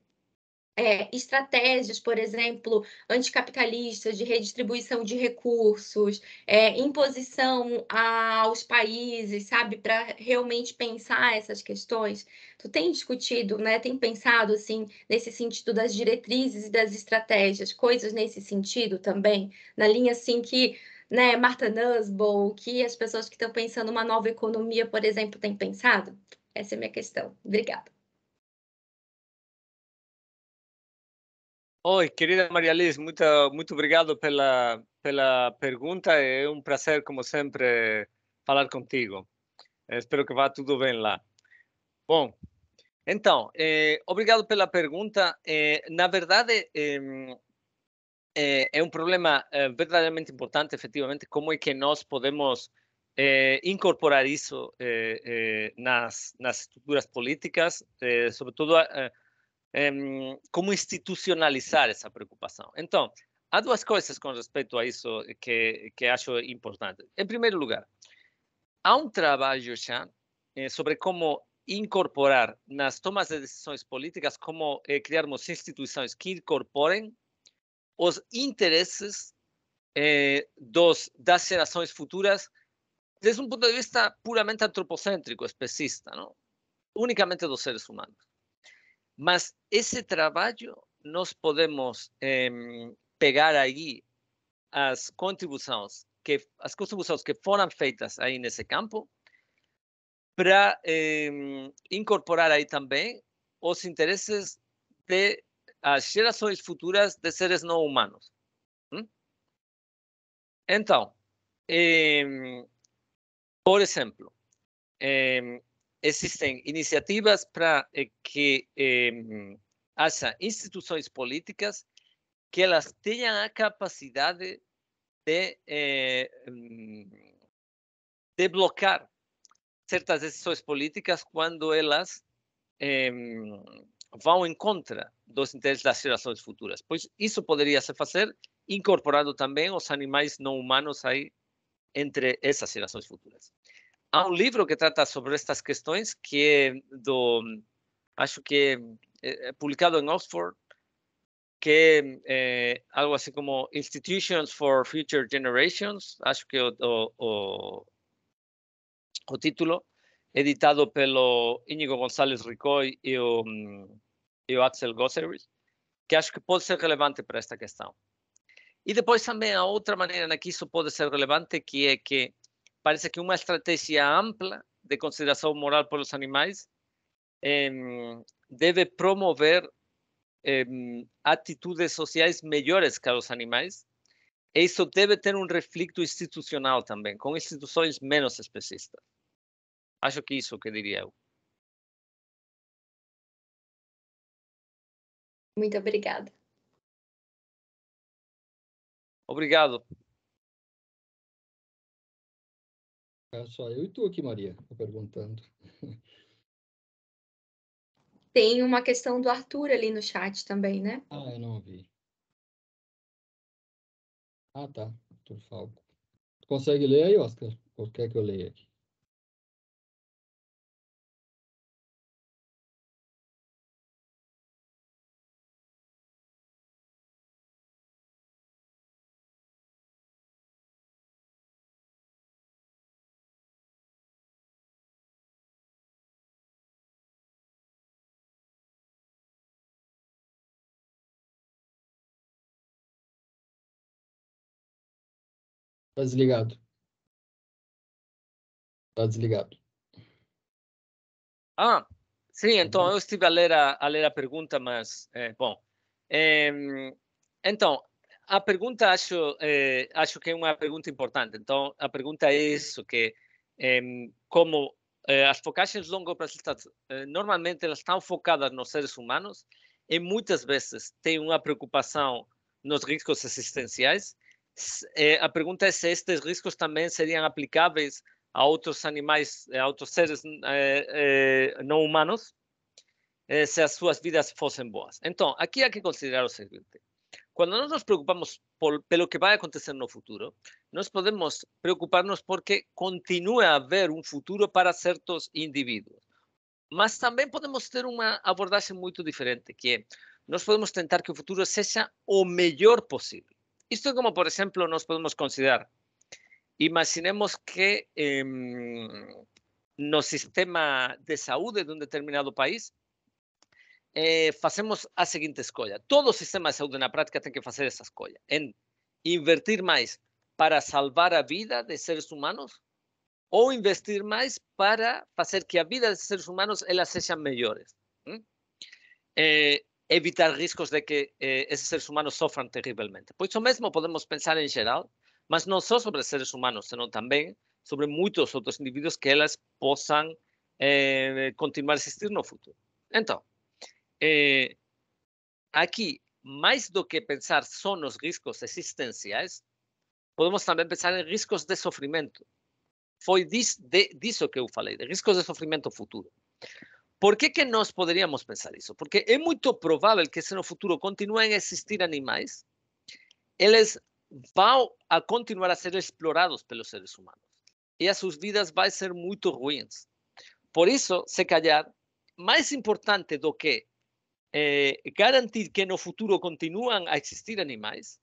é, estratégias, por exemplo, anticapitalistas de redistribuição de recursos, é, imposição aos países, sabe, para realmente pensar essas questões. Tu tem discutido, né? Tem pensado assim nesse sentido das diretrizes e das estratégias, coisas nesse sentido também, na linha assim que né, Marta Nussbaum, que as pessoas que estão pensando uma nova economia, por exemplo, têm pensado? Essa é a minha questão. Obrigada. Oi, querida Maria Liz, muito, muito obrigado pela, pela pergunta. É um prazer, como sempre, falar contigo. Espero que vá tudo bem lá. Bom, então, eh, obrigado pela pergunta. Eh, na verdade, eh, é um problema verdadeiramente importante, efetivamente, como é que nós podemos incorporar isso nas, nas estruturas políticas, sobretudo como institucionalizar essa preocupação. Então, há duas coisas com respeito a isso que, que acho importante. Em primeiro lugar, há um trabalho já eh, sobre como incorporar nas tomas de decisões políticas, como eh, criarmos instituições que incorporem os interesses eh, dos, das gerações futuras desde um ponto de vista puramente antropocêntrico, especista, não? unicamente dos seres humanos. Mas esse trabalho, nós podemos eh, pegar aí as contribuições que as contribuições que foram feitas aí nesse campo para eh, incorporar aí também os interesses de as gerações futuras de seres não humanos. Hum? Então, eh, por exemplo, eh, existem iniciativas para eh, que eh, haja instituições políticas que elas tenham a capacidade de, eh, mm, de bloquear certas decisões políticas quando elas eh, vão em contra dos interesses das gerações futuras. Pois isso poderia se fazer incorporando também os animais não humanos aí entre essas gerações futuras há um livro que trata sobre estas questões que é do acho que é, é publicado em Oxford que é, é algo assim como Institutions for Future Generations acho que é o, o, o, o título editado pelo Íñigo González Ricoy e o, e o Axel Gosseris que acho que pode ser relevante para esta questão e depois também a outra maneira na que isso pode ser relevante que é que parece que uma estratégia ampla de consideração moral pelos animais eh, deve promover eh, atitudes sociais melhores que os animais. E isso deve ter um reflexo institucional também, com instituições menos especistas. Acho que isso que diria eu. Muito obrigada. Obrigado. É só eu e tu aqui, Maria, perguntando. Tem uma questão do Arthur ali no chat também, né? Ah, eu não vi. Ah, tá. Arthur Falco. consegue ler aí, Oscar? Ou quer que eu leia aqui? Tá desligado. Tá desligado. Ah, sim, tá então eu estive a ler a, a ler a pergunta, mas, é, bom. É, então, a pergunta acho, é, acho que é uma pergunta importante. Então, a pergunta é isso, que como é, as focagens longo prazistas é, normalmente elas estão focadas nos seres humanos e muitas vezes têm uma preocupação nos riscos existenciais, é, a pergunta é se estes riscos também seriam aplicáveis a outros animais, eh, a outros seres é, é, não humanos, se as suas vidas fossem boas. Então, aqui há que considerar o seguinte: quando nós nos preocupamos por, pelo que vai acontecer no futuro, nós podemos preocupar-nos porque continua a haver um futuro para certos indivíduos. Mas também podemos ter uma abordagem muito diferente, que é nós podemos tentar que o futuro seja o melhor possível. Esto como, por ejemplo, nos podemos considerar, imaginemos que en em, no sistema de salud de un determinado país eh, hacemos la a siguiente escolla. Todo sistema de salud en la práctica tiene que hacer esa escolla en invertir más para salvar la vida de seres humanos o investir más para hacer que la vida de seres humanos él las evitar riscos de que eh, esses seres humanos sofram terrivelmente. Pois o mesmo podemos pensar em geral, mas não só sobre seres humanos, senão também sobre muitos outros indivíduos que elas possam eh, continuar a existir no futuro. Então, eh, aqui, mais do que pensar só nos riscos existenciais, podemos também pensar em riscos de sofrimento. Foi disso, de, disso que eu falei, de riscos de sofrimento futuro. Por que, que nós poderíamos pensar isso? Porque é muito provável que se no futuro continuem a existir animais, eles vão a continuar a ser explorados pelos seres humanos. E as suas vidas vão ser muito ruins. Por isso, se calhar, mais importante do que eh, garantir que no futuro continuem a existir animais,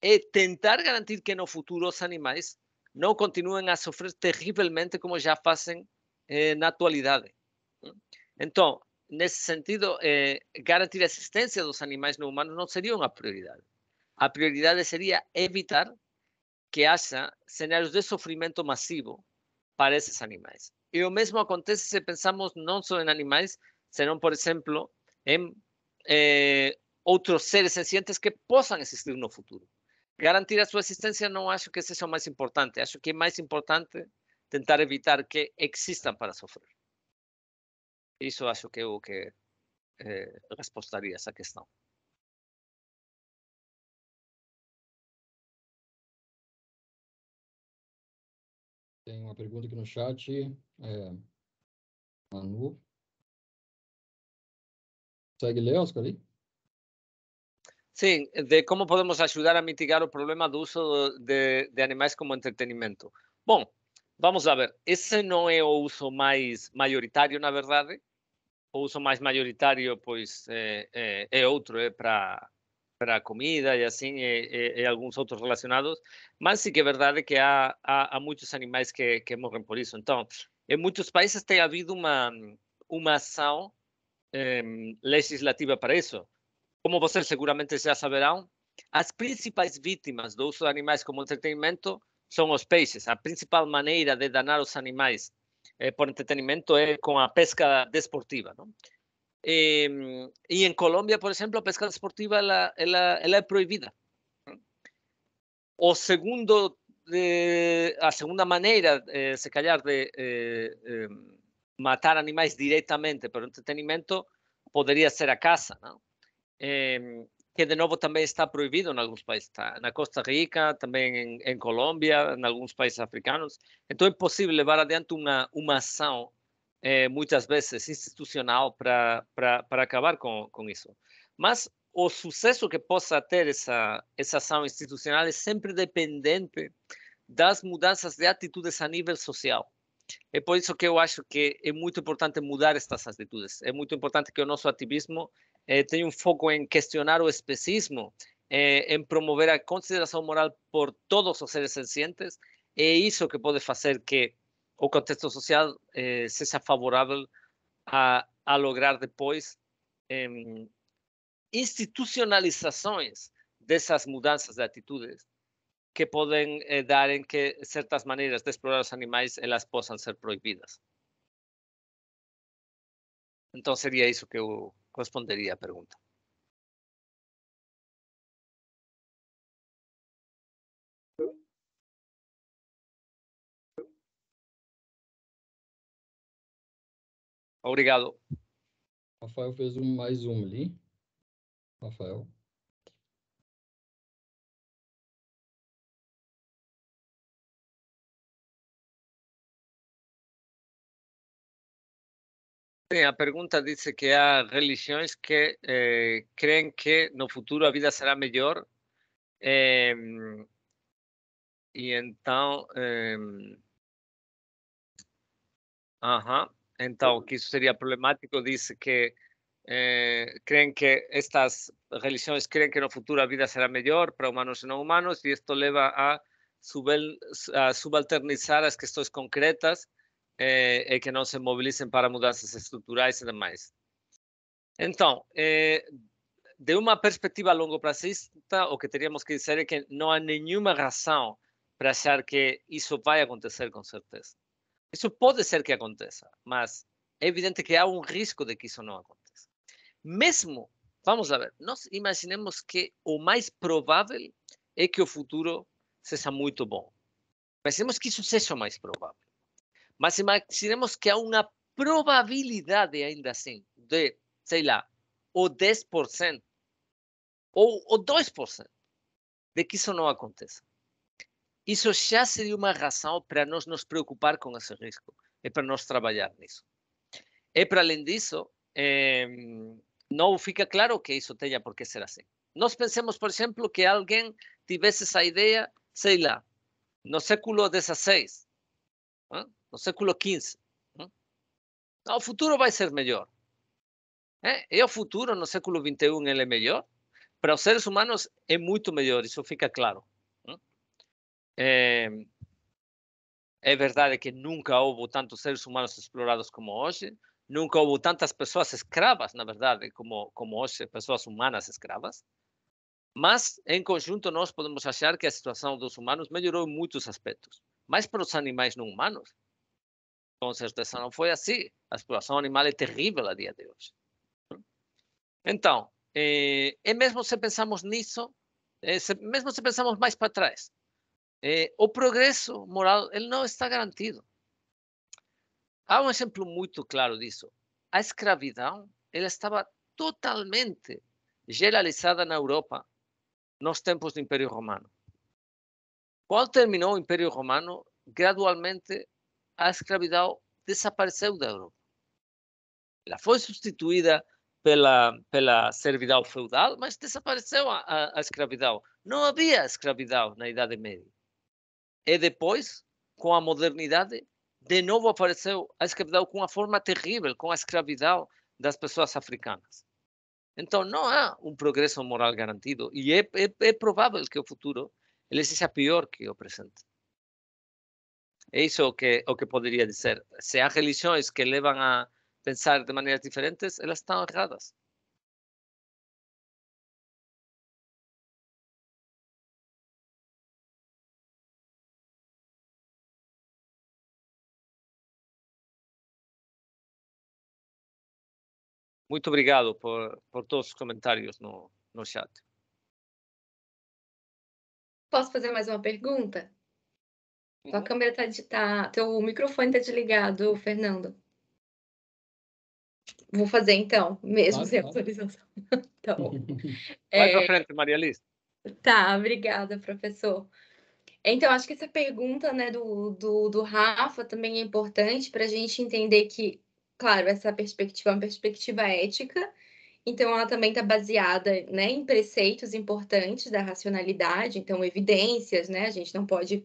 é tentar garantir que no futuro os animais não continuem a sofrer terrivelmente como já fazem eh, na atualidade. Então, nesse sentido, eh, garantir a existência dos animais não humanos não seria uma prioridade. A prioridade seria evitar que haja cenários de sofrimento massivo para esses animais. E o mesmo acontece se pensamos não só em animais, senão, por exemplo, em eh, outros seres sencientes que possam existir no futuro. Garantir a sua existência não acho que seja o mais importante. Acho que é mais importante tentar evitar que existam para sofrer. Isso acho que é o que é, eh, responderia essa questão. Tem uma pergunta aqui no chat. É, Manu. Segue ler, Oscar? ali? Sim, de como podemos ajudar a mitigar o problema do uso de, de animais como entretenimento. Bom, Vamos lá ver, esse não é o uso mais maioritário, na verdade. ¿eh? O uso mais maioritário, pois, é, eh, é, eh, é outro, é para para comida e assim, e, e, e, alguns outros relacionados, mas sim que é verdade que há, há, há muitos animais que, que morrem por isso. Então, em muitos países tem havido uma, uma ação eh, legislativa para isso. Como vocês seguramente já saberão, as principais vítimas do uso de animais como entretenimento son los peces. La principal manera de danar los los eh, por entretenimiento es con la pesca desportiva. Em, y en Colombia, por ejemplo, la pesca deportiva la prohibida. La O segundo, eh, la segunda manera eh, se callar de eh, em, matar animales directamente por entretenimiento podría ser a caza. Em, que de novo também está proibido em alguns países, tá? na Costa Rica, também em, em, Colômbia, em alguns países africanos. Então é possível levar adiante uma, uma ação, eh, muitas vezes institucional, para acabar com, com isso. Mas o sucesso que possa ter essa, essa ação institucional é sempre dependente das mudanças de atitudes a nível social. É por isso que eu acho que é muito importante mudar estas atitudes. É muito importante que o nosso ativismo eh, tem um foco em questionar o especismo, eh, em promover a consideração moral por todos os seres sencientes, é isso que pode fazer que o contexto social eh, seja favorável a, a lograr depois institucionalizações dessas mudanças de atitudes que podem eh, dar em que certas maneiras de explorar os animais elas possam ser proibidas. Então seria isso que eu responderia a pergunta. Obrigado. Rafael fez um, mais um ali. Rafael. la pregunta dice que hay religiones que eh, creen que que no futuro la vida será mejor em, y entonces em, então eh, que problemático dice que eh, creen que estas religiones creen que en el futuro la vida será mejor para humanos y no humanos y esto lleva a, a subalternizar las cuestiones concretas é, é que não se mobilizem para mudanças estruturais e demais. Então, é, de uma perspectiva longo prazista, o que teríamos que dizer é que não há nenhuma razão para achar que isso vai acontecer com certeza. Isso pode ser que aconteça, mas é evidente que há um risco de que isso não aconteça. Mesmo, vamos lá ver, nós imaginemos que o mais provável é que o futuro seja muito bom. Pensemos que isso seja o mais provável. Mas imaginemos que há uma probabilidade ainda assim de, sei lá, ou 10% ou, ou 2% de que isso não aconteça. Isso já seria uma razão para nós nos preocupar com esse risco e para nós trabalhar nisso. E para além disso, eh, não fica claro que isso tenha por que ser assim. Nós pensemos, por exemplo, que alguém tivesse essa ideia, sei lá, no século XVI, no século XV. o futuro vai ser melhor. É? E o futuro no século XXI ele é melhor? Para os seres humanos é muito melhor, isso fica claro. Né? É, é verdade que nunca houve tantos seres humanos explorados como hoje, nunca houve tantas pessoas escravas, na verdade, como, como hoje, pessoas humanas escravas. Mas, em conjunto, nós podemos achar que a situação dos humanos melhorou em muitos aspectos. Mas para os animais não humanos, com certeza não foi assim. A exploração animal é terrível a dia de hoje. Então, e eh, eh, mesmo se pensamos nisso, eh, se, mesmo se pensamos mais para trás, o progresso moral ele não está garantido. Há um exemplo muito claro disso. A escravidão ela estava totalmente generalizada na Europa nos tempos do Império Romano. Quando terminou o Império Romano, gradualmente a escravidão desapareceu da Europa. Ela foi substituída pela, pela servidão feudal, mas desapareceu a, a, a escravidão. Não havia escravidão na Idade Média. E depois, com a modernidade, de novo apareceu a escravidão com uma forma terrível, com a escravidão das pessoas africanas. Então não há um progresso moral garantido e é, é, é provável que o futuro ele seja pior que o presente. É isso o que, o que poderia dizer. Se há religiões que levam a pensar de maneiras diferentes, elas estão erradas. Muito obrigado por, por todos os comentários no, no chat. Posso fazer mais uma pergunta? Tua câmera tá, tá. Teu microfone tá desligado, Fernando. Vou fazer então, mesmo claro, sem claro. autorização. então, Vai é... para frente, Maria Alice. Tá, obrigada, professor. Então, acho que essa pergunta né, do, do, do Rafa também é importante para a gente entender que, claro, essa perspectiva é uma perspectiva ética, então ela também está baseada né, em preceitos importantes da racionalidade, então evidências, né? A gente não pode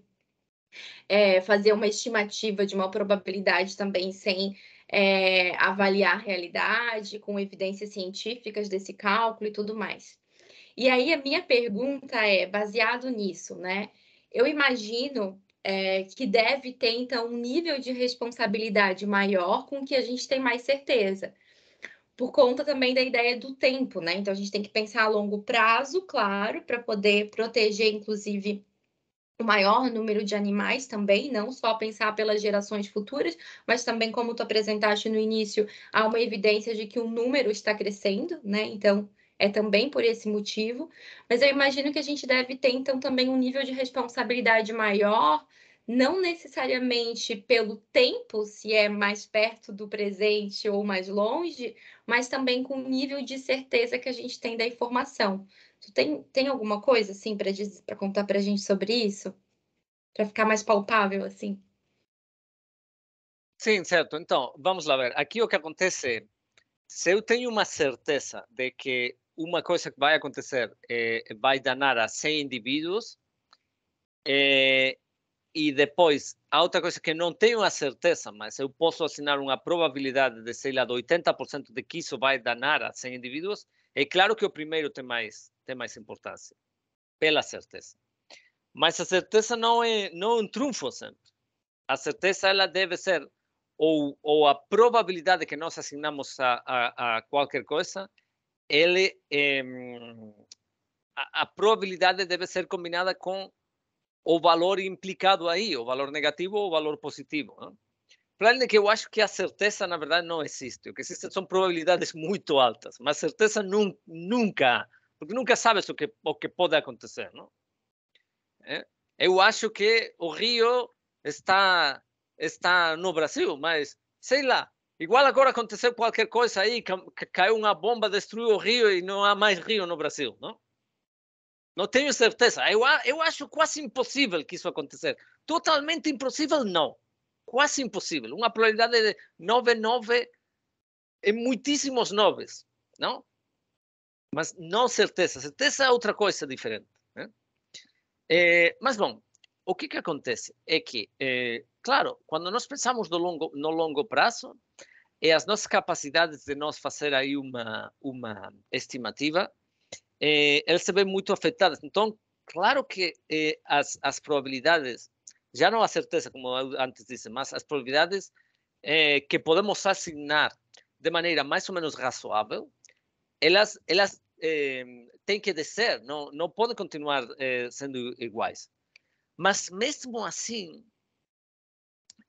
é, fazer uma estimativa de uma probabilidade também sem é, avaliar a realidade, com evidências científicas desse cálculo e tudo mais. E aí a minha pergunta é, baseado nisso, né? Eu imagino é, que deve ter, então, um nível de responsabilidade maior com que a gente tem mais certeza. Por conta também da ideia do tempo, né? Então, a gente tem que pensar a longo prazo, claro, para poder proteger, inclusive, o maior número de animais também, não só pensar pelas gerações futuras, mas também, como tu apresentaste no início, há uma evidência de que o número está crescendo, né? Então, é também por esse motivo. Mas eu imagino que a gente deve ter, então, também um nível de responsabilidade maior, não necessariamente pelo tempo, se é mais perto do presente ou mais longe, mas também com o nível de certeza que a gente tem da informação. Tu tem, tem alguma coisa assim para para contar para a gente sobre isso, para ficar mais palpável assim? Sim, certo. Então, vamos lá ver. Aqui o que acontece, se eu tenho uma certeza de que uma coisa que vai acontecer é, vai danar a 100 indivíduos, é, e depois, a outra coisa é que não tenho a certeza, mas eu posso assinar uma probabilidade de, sei lá, de 80% de que isso vai danar a 100 indivíduos, é claro que o primeiro tem mais tem mais importância, pela certeza. Mas a certeza não é, não é um triunfo sempre. A certeza ela deve ser ou, ou a probabilidade que nós assinamos a, a, a qualquer coisa, ele é, a, a probabilidade deve ser combinada com o valor implicado aí, o valor negativo ou o valor positivo. Né? Plano que eu acho que a certeza, na verdade, não existe. O que existe são probabilidades muito altas, mas certeza nunca, nunca porque nunca sabes o que, o que pode acontecer, não? É? Eh, eu acho que o Rio está, está no Brasil, mas sei lá, igual agora aconteceu qualquer coisa aí, que caiu uma bomba, destruiu o Rio e não há mais Rio no Brasil, não? Não tenho certeza. Eu, eu acho quase impossível que isso acontecer. Totalmente impossível, não. Quase impossível. Uma probabilidade de 99 em é muitíssimos noves, não? mas não certeza. Certeza é outra coisa diferente. Né? É, mas, bom, o que, que acontece é que, é, claro, quando nós pensamos no longo, no longo prazo, e é as nossas capacidades de nós fazer aí uma, uma estimativa, é, elas se vêem muito afetadas. Então, claro que as, as probabilidades, já não há certeza, como eu antes disse, mas as probabilidades que podemos assinar de maneira mais ou menos razoável, elas, elas eh, têm que descer, não, não podem continuar eh, sendo iguais. Mas mesmo assim,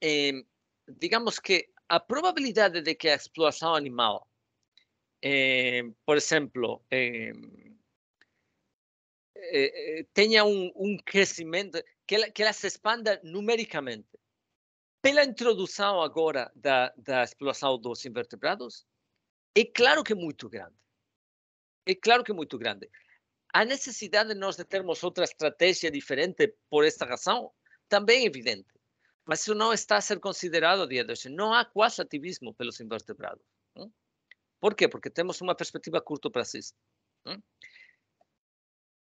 eh, digamos que a probabilidade de que a exploração animal, por exemplo, eh, eh, tenha um, um crescimento, que ela, que ela se expanda numericamente, pela introdução agora da, da exploração dos invertebrados, é claro que é muito grande. É claro que é muito grande. A necessidade de nós de termos outra estratégia diferente por esta razão também é evidente. Mas isso não está a ser considerado a dia de hoje. Não há quase ativismo pelos invertebrados. Hum? Por quê? Porque temos uma perspectiva curto prazista. Hum?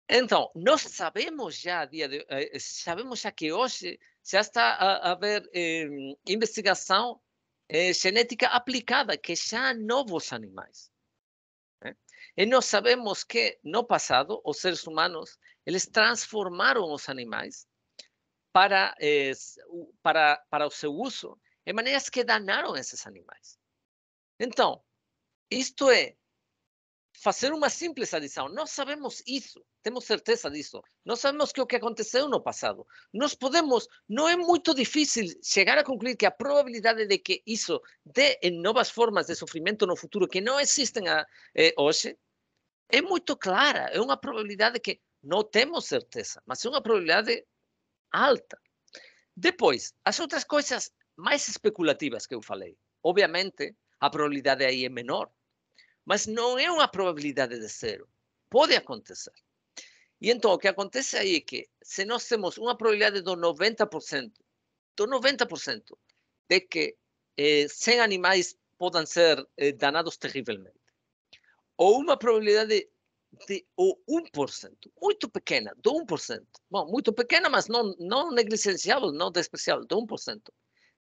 Então, nós sabemos já, de, eh, sabemos já que hoje já está a, haver eh, investigação eh, genética aplicada, que já novos animais. E eh, nós sabemos que no passado os seres humanos eles transformaram os animais para eh, para para o seu uso em maneiras que danaram esses animais. Então, isto é fazer uma simples adição. Nós sabemos isso, temos certeza disso. Nós sabemos que o que aconteceu no passado. Nós podemos, não é muito difícil chegar a concluir que a probabilidade de que isso dê em novas formas de sofrimento no futuro que não existem a, eh, hoje é muito clara, é uma probabilidade que não temos certeza, mas é uma probabilidade alta. Depois, as outras coisas mais especulativas que eu falei. Obviamente, a probabilidade aí é menor, mas não é uma probabilidade de zero. Pode acontecer. E então, o que acontece aí é que, se nós temos uma probabilidade do 90%, do 90% de que eh, 100 animais podem ser eh, danados terrivelmente, ou uma probabilidade de ou 1%, muito pequena, do 1%, bom, muito pequena, mas não, não negligenciável, não despreciável, do 1%,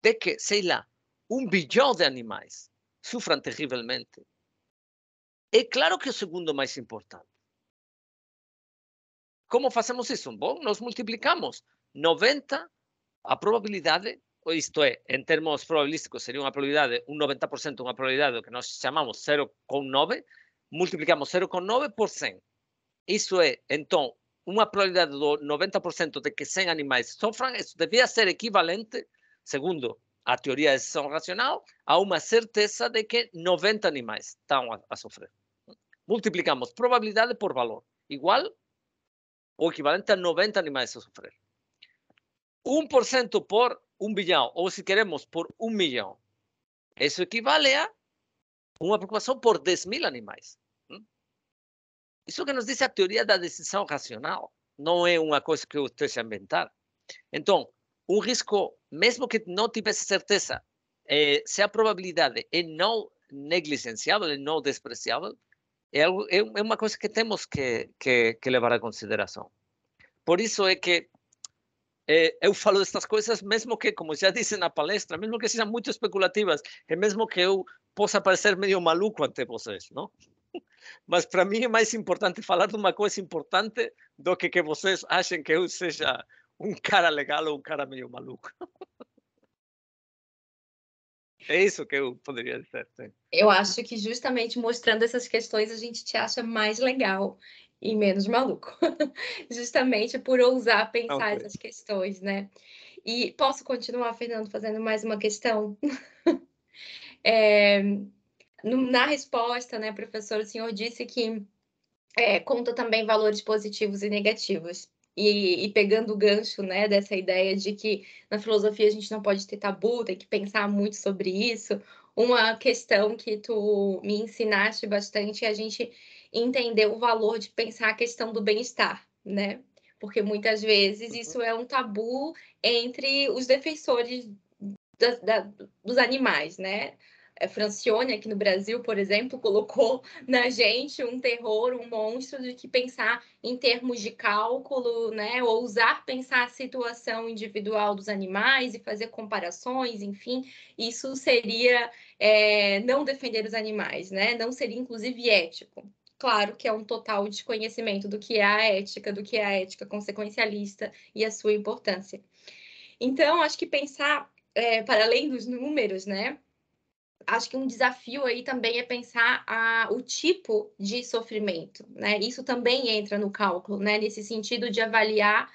de que, sei lá, um bilhão de animais sofram terrivelmente, é claro que é o segundo mais importante. Como fazemos isso? Bom, nós multiplicamos 90 a probabilidade, isto é, em termos probabilísticos, seria uma probabilidade, um 90%, uma probabilidade que nós chamamos 0,9%, multiplicamos 0,9%, por 100. isso é, então, uma probabilidade do 90% de que 100 animais sofram, isso devia ser equivalente, segundo a teoria de exceção racional, a uma certeza de que 90 animais estão a, a sofrer. Multiplicamos probabilidade por valor, igual ou equivalente a 90 animais a sofrer. 1% por 1 bilhão, ou se queremos, por 1 milhão. Isso equivale a uma preocupação por 10 mil animais. Isso que nos diz a teoria da decisão racional, não é uma coisa que eu esteja inventar. Então, um risco, mesmo que não tivesse certeza, é, eh, se a probabilidade é não negligenciável, é não despreciável, é, algo, é uma coisa que temos que, que, que levar em consideração. Por isso é que é, eu falo dessas coisas mesmo que, como já disse na palestra, mesmo que sejam muito especulativas, e mesmo que eu possa parecer meio maluco ante vocês, não? Mas para mim é mais importante falar de uma coisa importante do que que vocês achem que eu seja um cara legal ou um cara meio maluco. É isso que eu poderia dizer. Sim. Eu acho que justamente mostrando essas questões a gente te acha mais legal e menos maluco, justamente por ousar pensar okay. essas questões, né? E posso continuar, Fernando, fazendo mais uma questão? é, na resposta, né, professor, o senhor disse que é, conta também valores positivos e negativos. E, e, pegando o gancho né, dessa ideia de que na filosofia a gente não pode ter tabu, tem que pensar muito sobre isso, uma questão que tu me ensinaste bastante é a gente entender o valor de pensar a questão do bem-estar, né? Porque muitas vezes uhum. isso é um tabu entre os defensores da, da, dos animais, né? É, Francione, aqui no Brasil, por exemplo, colocou na gente um terror, um monstro de que pensar em termos de cálculo, né, ou usar pensar a situação individual dos animais e fazer comparações, enfim, isso seria é, não defender os animais, né, não seria inclusive ético claro que é um total desconhecimento do que é a ética, do que é a ética consequencialista e a sua importância. Então, acho que pensar é, para além dos números, né? Acho que um desafio aí também é pensar a, o tipo de sofrimento, né? Isso também entra no cálculo, né? Nesse sentido de avaliar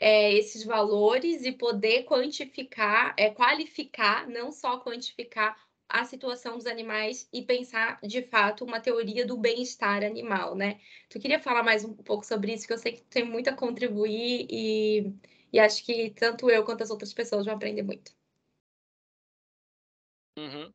é, esses valores e poder quantificar, é, qualificar, não só quantificar a situação dos animais e pensar de fato uma teoria do bem-estar animal, né? Tu queria falar mais um pouco sobre isso, que eu sei que tem muito a contribuir e, e acho que tanto eu quanto as outras pessoas vão aprender muito. Uhum.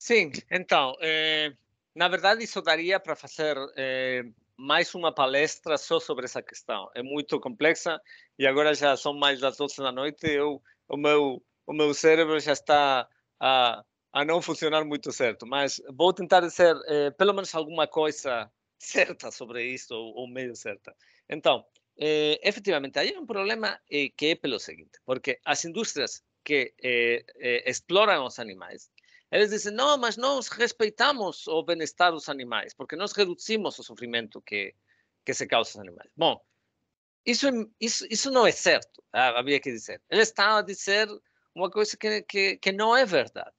Sim, então, é, na verdade, isso daria para fazer é, mais uma palestra só sobre essa questão. É muito complexa e agora já são mais das 12 da noite. Eu, o meu, o meu cérebro já está a, a não funcionar muito certo, mas vou tentar dizer eh, pelo menos alguma coisa certa sobre isso, ou, ou meio certa. Então, eh, efetivamente, há é um problema eh, que é pelo seguinte, porque as indústrias que eh, eh, exploram os animais, eles dizem, não, mas nós respeitamos o bem-estar dos animais, porque nós reduzimos o sofrimento que, que se causa aos animais. Bom, isso, é, isso, isso não é certo, havia que dizer. Ele está a dizer uma coisa que, que, que não é verdade.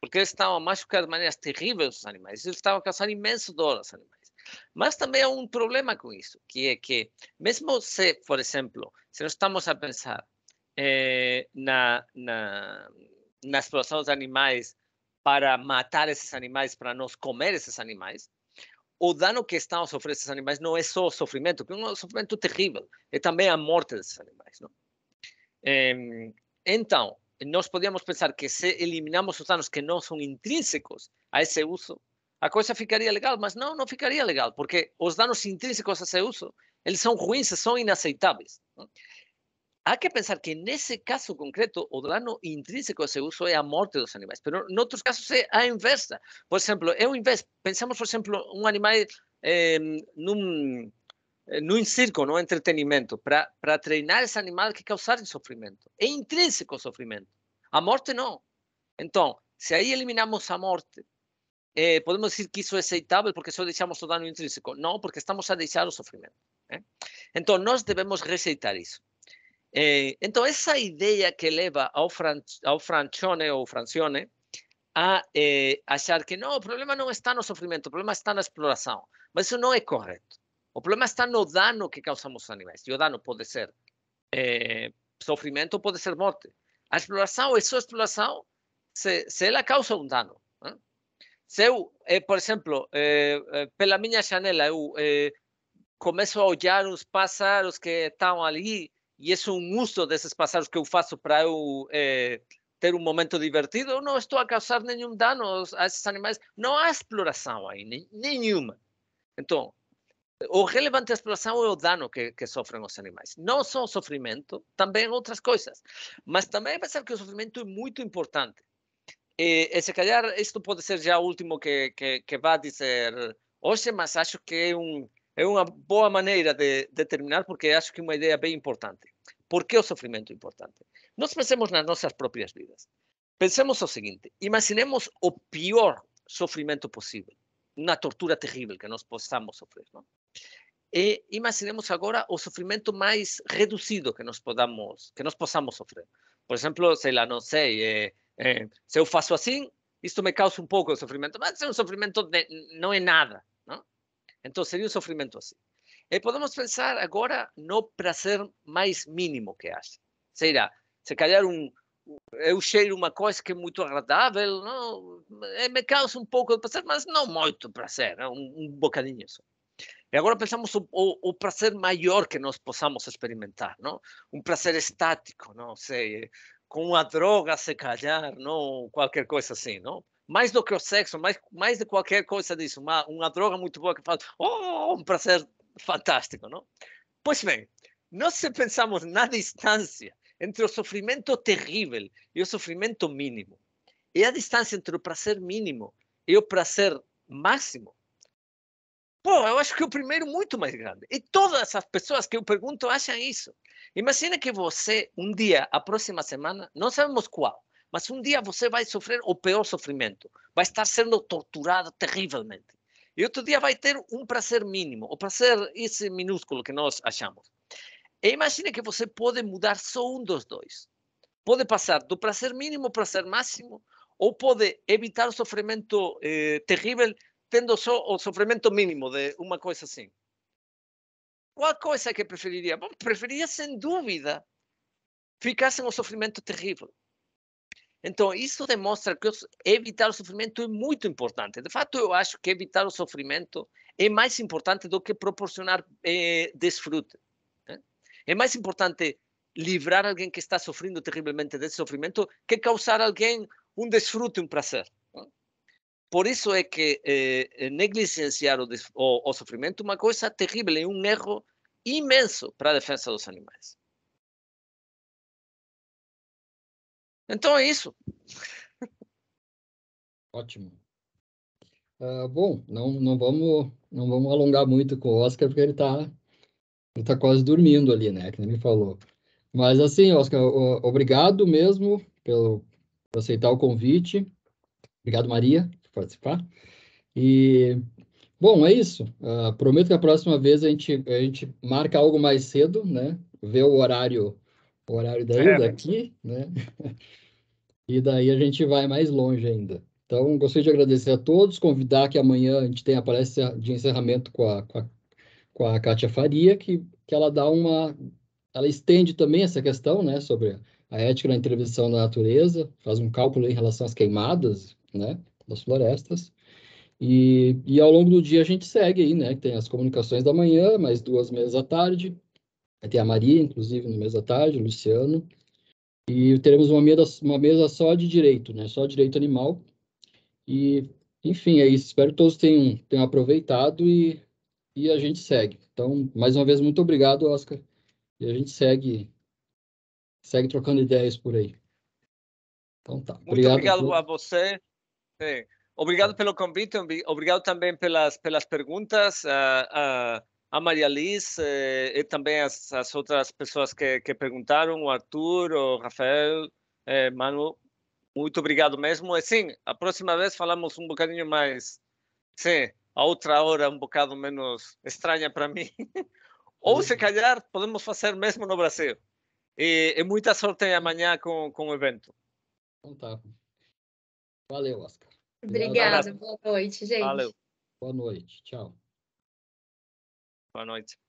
Porque eles estavam a machucar de maneiras terríveis os animais, eles estavam a causar imenso dor aos animais. Mas também há um problema com isso, que é que, mesmo se, por exemplo, se nós estamos a pensar eh, na, na, na exploração dos animais para matar esses animais, para nos comer esses animais, o dano que estamos a sofrer esses animais não é só o sofrimento, que é um sofrimento terrível, é também a morte desses animais. Não? então, nós podíamos pensar que se eliminamos os danos que não são intrínsecos a esse uso, a coisa ficaria legal, mas não, não ficaria legal, porque os danos intrínsecos a esse uso, eles são ruins, são inaceitáveis. Há que pensar que nesse caso concreto, o dano intrínseco a esse uso é a morte dos animais, mas em outros casos é a inversa. Por exemplo, é o inverso. Pensamos, por exemplo, um animal eh, num eh, no circo, no entretenimento, para treinar esse animal que causar sofrimento. É intrínseco o sofrimento. A morte não. Então, se aí eliminamos a morte, eh, podemos dizer que isso é aceitável porque só deixamos o dano intrínseco? Não, porque estamos a deixar o sofrimento. Né? Então, nós devemos rejeitar isso. Eh, então, essa ideia que leva ao, fran ao Francione ou Francione a eh, achar que não, o problema não está no sofrimento, o problema está na exploração. Mas isso não é correto. O problema está no dano que causamos aos animais. E o dano pode ser é, sofrimento, pode ser morte. A exploração é só exploração se, se ela causa um dano. Né? Se eu, eh, por exemplo, pela minha janela, eu começo a olhar os pássaros que estão ali e é um uso desses pássaros que eu faço para eu ter um momento divertido, eu não estou a causar nenhum dano a esses animais. Não há exploração aí, nenhuma. Então, o relevante à exploração é o dano que, que, sofrem os animais. Não só o sofrimento, também outras coisas. Mas também pensar que o sofrimento é muito importante. E, e se calhar isto pode ser já o último que, que, que vá dizer hoje, mas acho que é, um, é uma boa maneira de, de terminar, porque acho que é uma ideia bem importante. Por que o sofrimento é importante? Nós pensemos nas nossas próprias vidas. Pensemos o seguinte: imaginemos o pior sofrimento possível, uma tortura terrível que nós possamos sofrer. Não? E imaginemos agora o sofrimento mais reduzido que nós podamos, que possamos sofrer. Por exemplo, sei lá, não sei, eh, eh, se eu faço assim, isto me causa um pouco de sofrimento, mas é um sofrimento de, não é nada, Então seria um sofrimento assim. E podemos pensar agora no prazer mais mínimo que haja. Sei lá, se calhar eu cheiro uma coisa que é muito agradável, não? me causa um pouco de prazer, mas não muito prazer, um, um bocadinho só. E agora pensamos o, o, o, prazer maior que nós possamos experimentar, não? Um prazer estático, não sei, com uma droga se calhar, não, qualquer coisa assim, não? Mais do que o sexo, mais, mais de qualquer coisa disso, uma, uma droga muito boa que faz, oh, um prazer fantástico, não? Pois bem, nós se pensamos na distância entre o sofrimento terrível e o sofrimento mínimo, e a distância entre o prazer mínimo e o prazer máximo Pô, eu acho que o primeiro é muito mais grande. E todas as pessoas que eu pergunto acham isso. Imagina que você, um dia, a próxima semana, não sabemos qual, mas um dia você vai sofrer o pior sofrimento. Vai estar sendo torturado terrivelmente. E outro dia vai ter um prazer mínimo, o prazer esse minúsculo que nós achamos. E imagine que você pode mudar só um dos dois. Pode passar do prazer mínimo ao prazer máximo, ou pode evitar o sofrimento eh, terrível tendo só o sofrimento mínimo de uma coisa assim. Qual coisa que preferiria? Bom, preferiria, sem dúvida, ficar sem o sofrimento terrível. Então, isso demonstra que evitar o sofrimento é muito importante. De fato, eu acho que evitar o sofrimento é mais importante do que proporcionar eh, desfrute. Né? É mais importante livrar alguém que está sofrendo terrivelmente desse sofrimento que causar alguém um desfrute, um prazer. Por isso é que eh, negligenciar o, o, o sofrimento é uma coisa terrível, é um erro imenso para a defesa dos animais. Então é isso. Ótimo. Uh, bom, não, não, vamos, não vamos alongar muito com o Oscar, porque ele está ele tá quase dormindo ali, né? Que ele me falou. Mas assim, Oscar, obrigado mesmo pelo por aceitar o convite. Obrigado, Maria participar. E, bom, é isso. Uh, prometo que a próxima vez a gente, a gente marca algo mais cedo, né? Vê o horário, o horário daí, é. daqui, né? e daí a gente vai mais longe ainda. Então, gostaria de agradecer a todos, convidar que amanhã a gente tem a palestra de encerramento com a, com a, com a Kátia Faria, que, que ela dá uma... Ela estende também essa questão, né? Sobre a ética na intervenção da natureza, faz um cálculo em relação às queimadas, né? das florestas. E, e ao longo do dia a gente segue aí, né? Tem as comunicações da manhã, mais duas mesas à tarde. Tem a Maria, inclusive, no mês da tarde, o Luciano. E teremos uma mesa, uma mesa só de direito, né? Só direito animal. E, enfim, é isso. Espero que todos tenham, tenham aproveitado e, e a gente segue. Então, mais uma vez, muito obrigado, Oscar. E a gente segue, segue trocando ideias por aí. Então tá. Muito obrigado, obrigado a você. Obrigado pelo convite, obrigado também pelas, pelas perguntas. A, a, a Maria Liz e, eh, e também as, as, outras pessoas que, que perguntaram, o Arthur, o Rafael, eh, Manu, muito obrigado mesmo. E sim, a próxima vez falamos um bocadinho mais. Sim, a outra hora um bocado menos estranha para mim. Ou se uhum. calhar podemos fazer mesmo no Brasil. E, e muita sorte amanhã com, com o evento. Então tá. Valeu, Oscar. Obrigada, boa noite, gente. Valeu. Boa noite, tchau. Boa noite.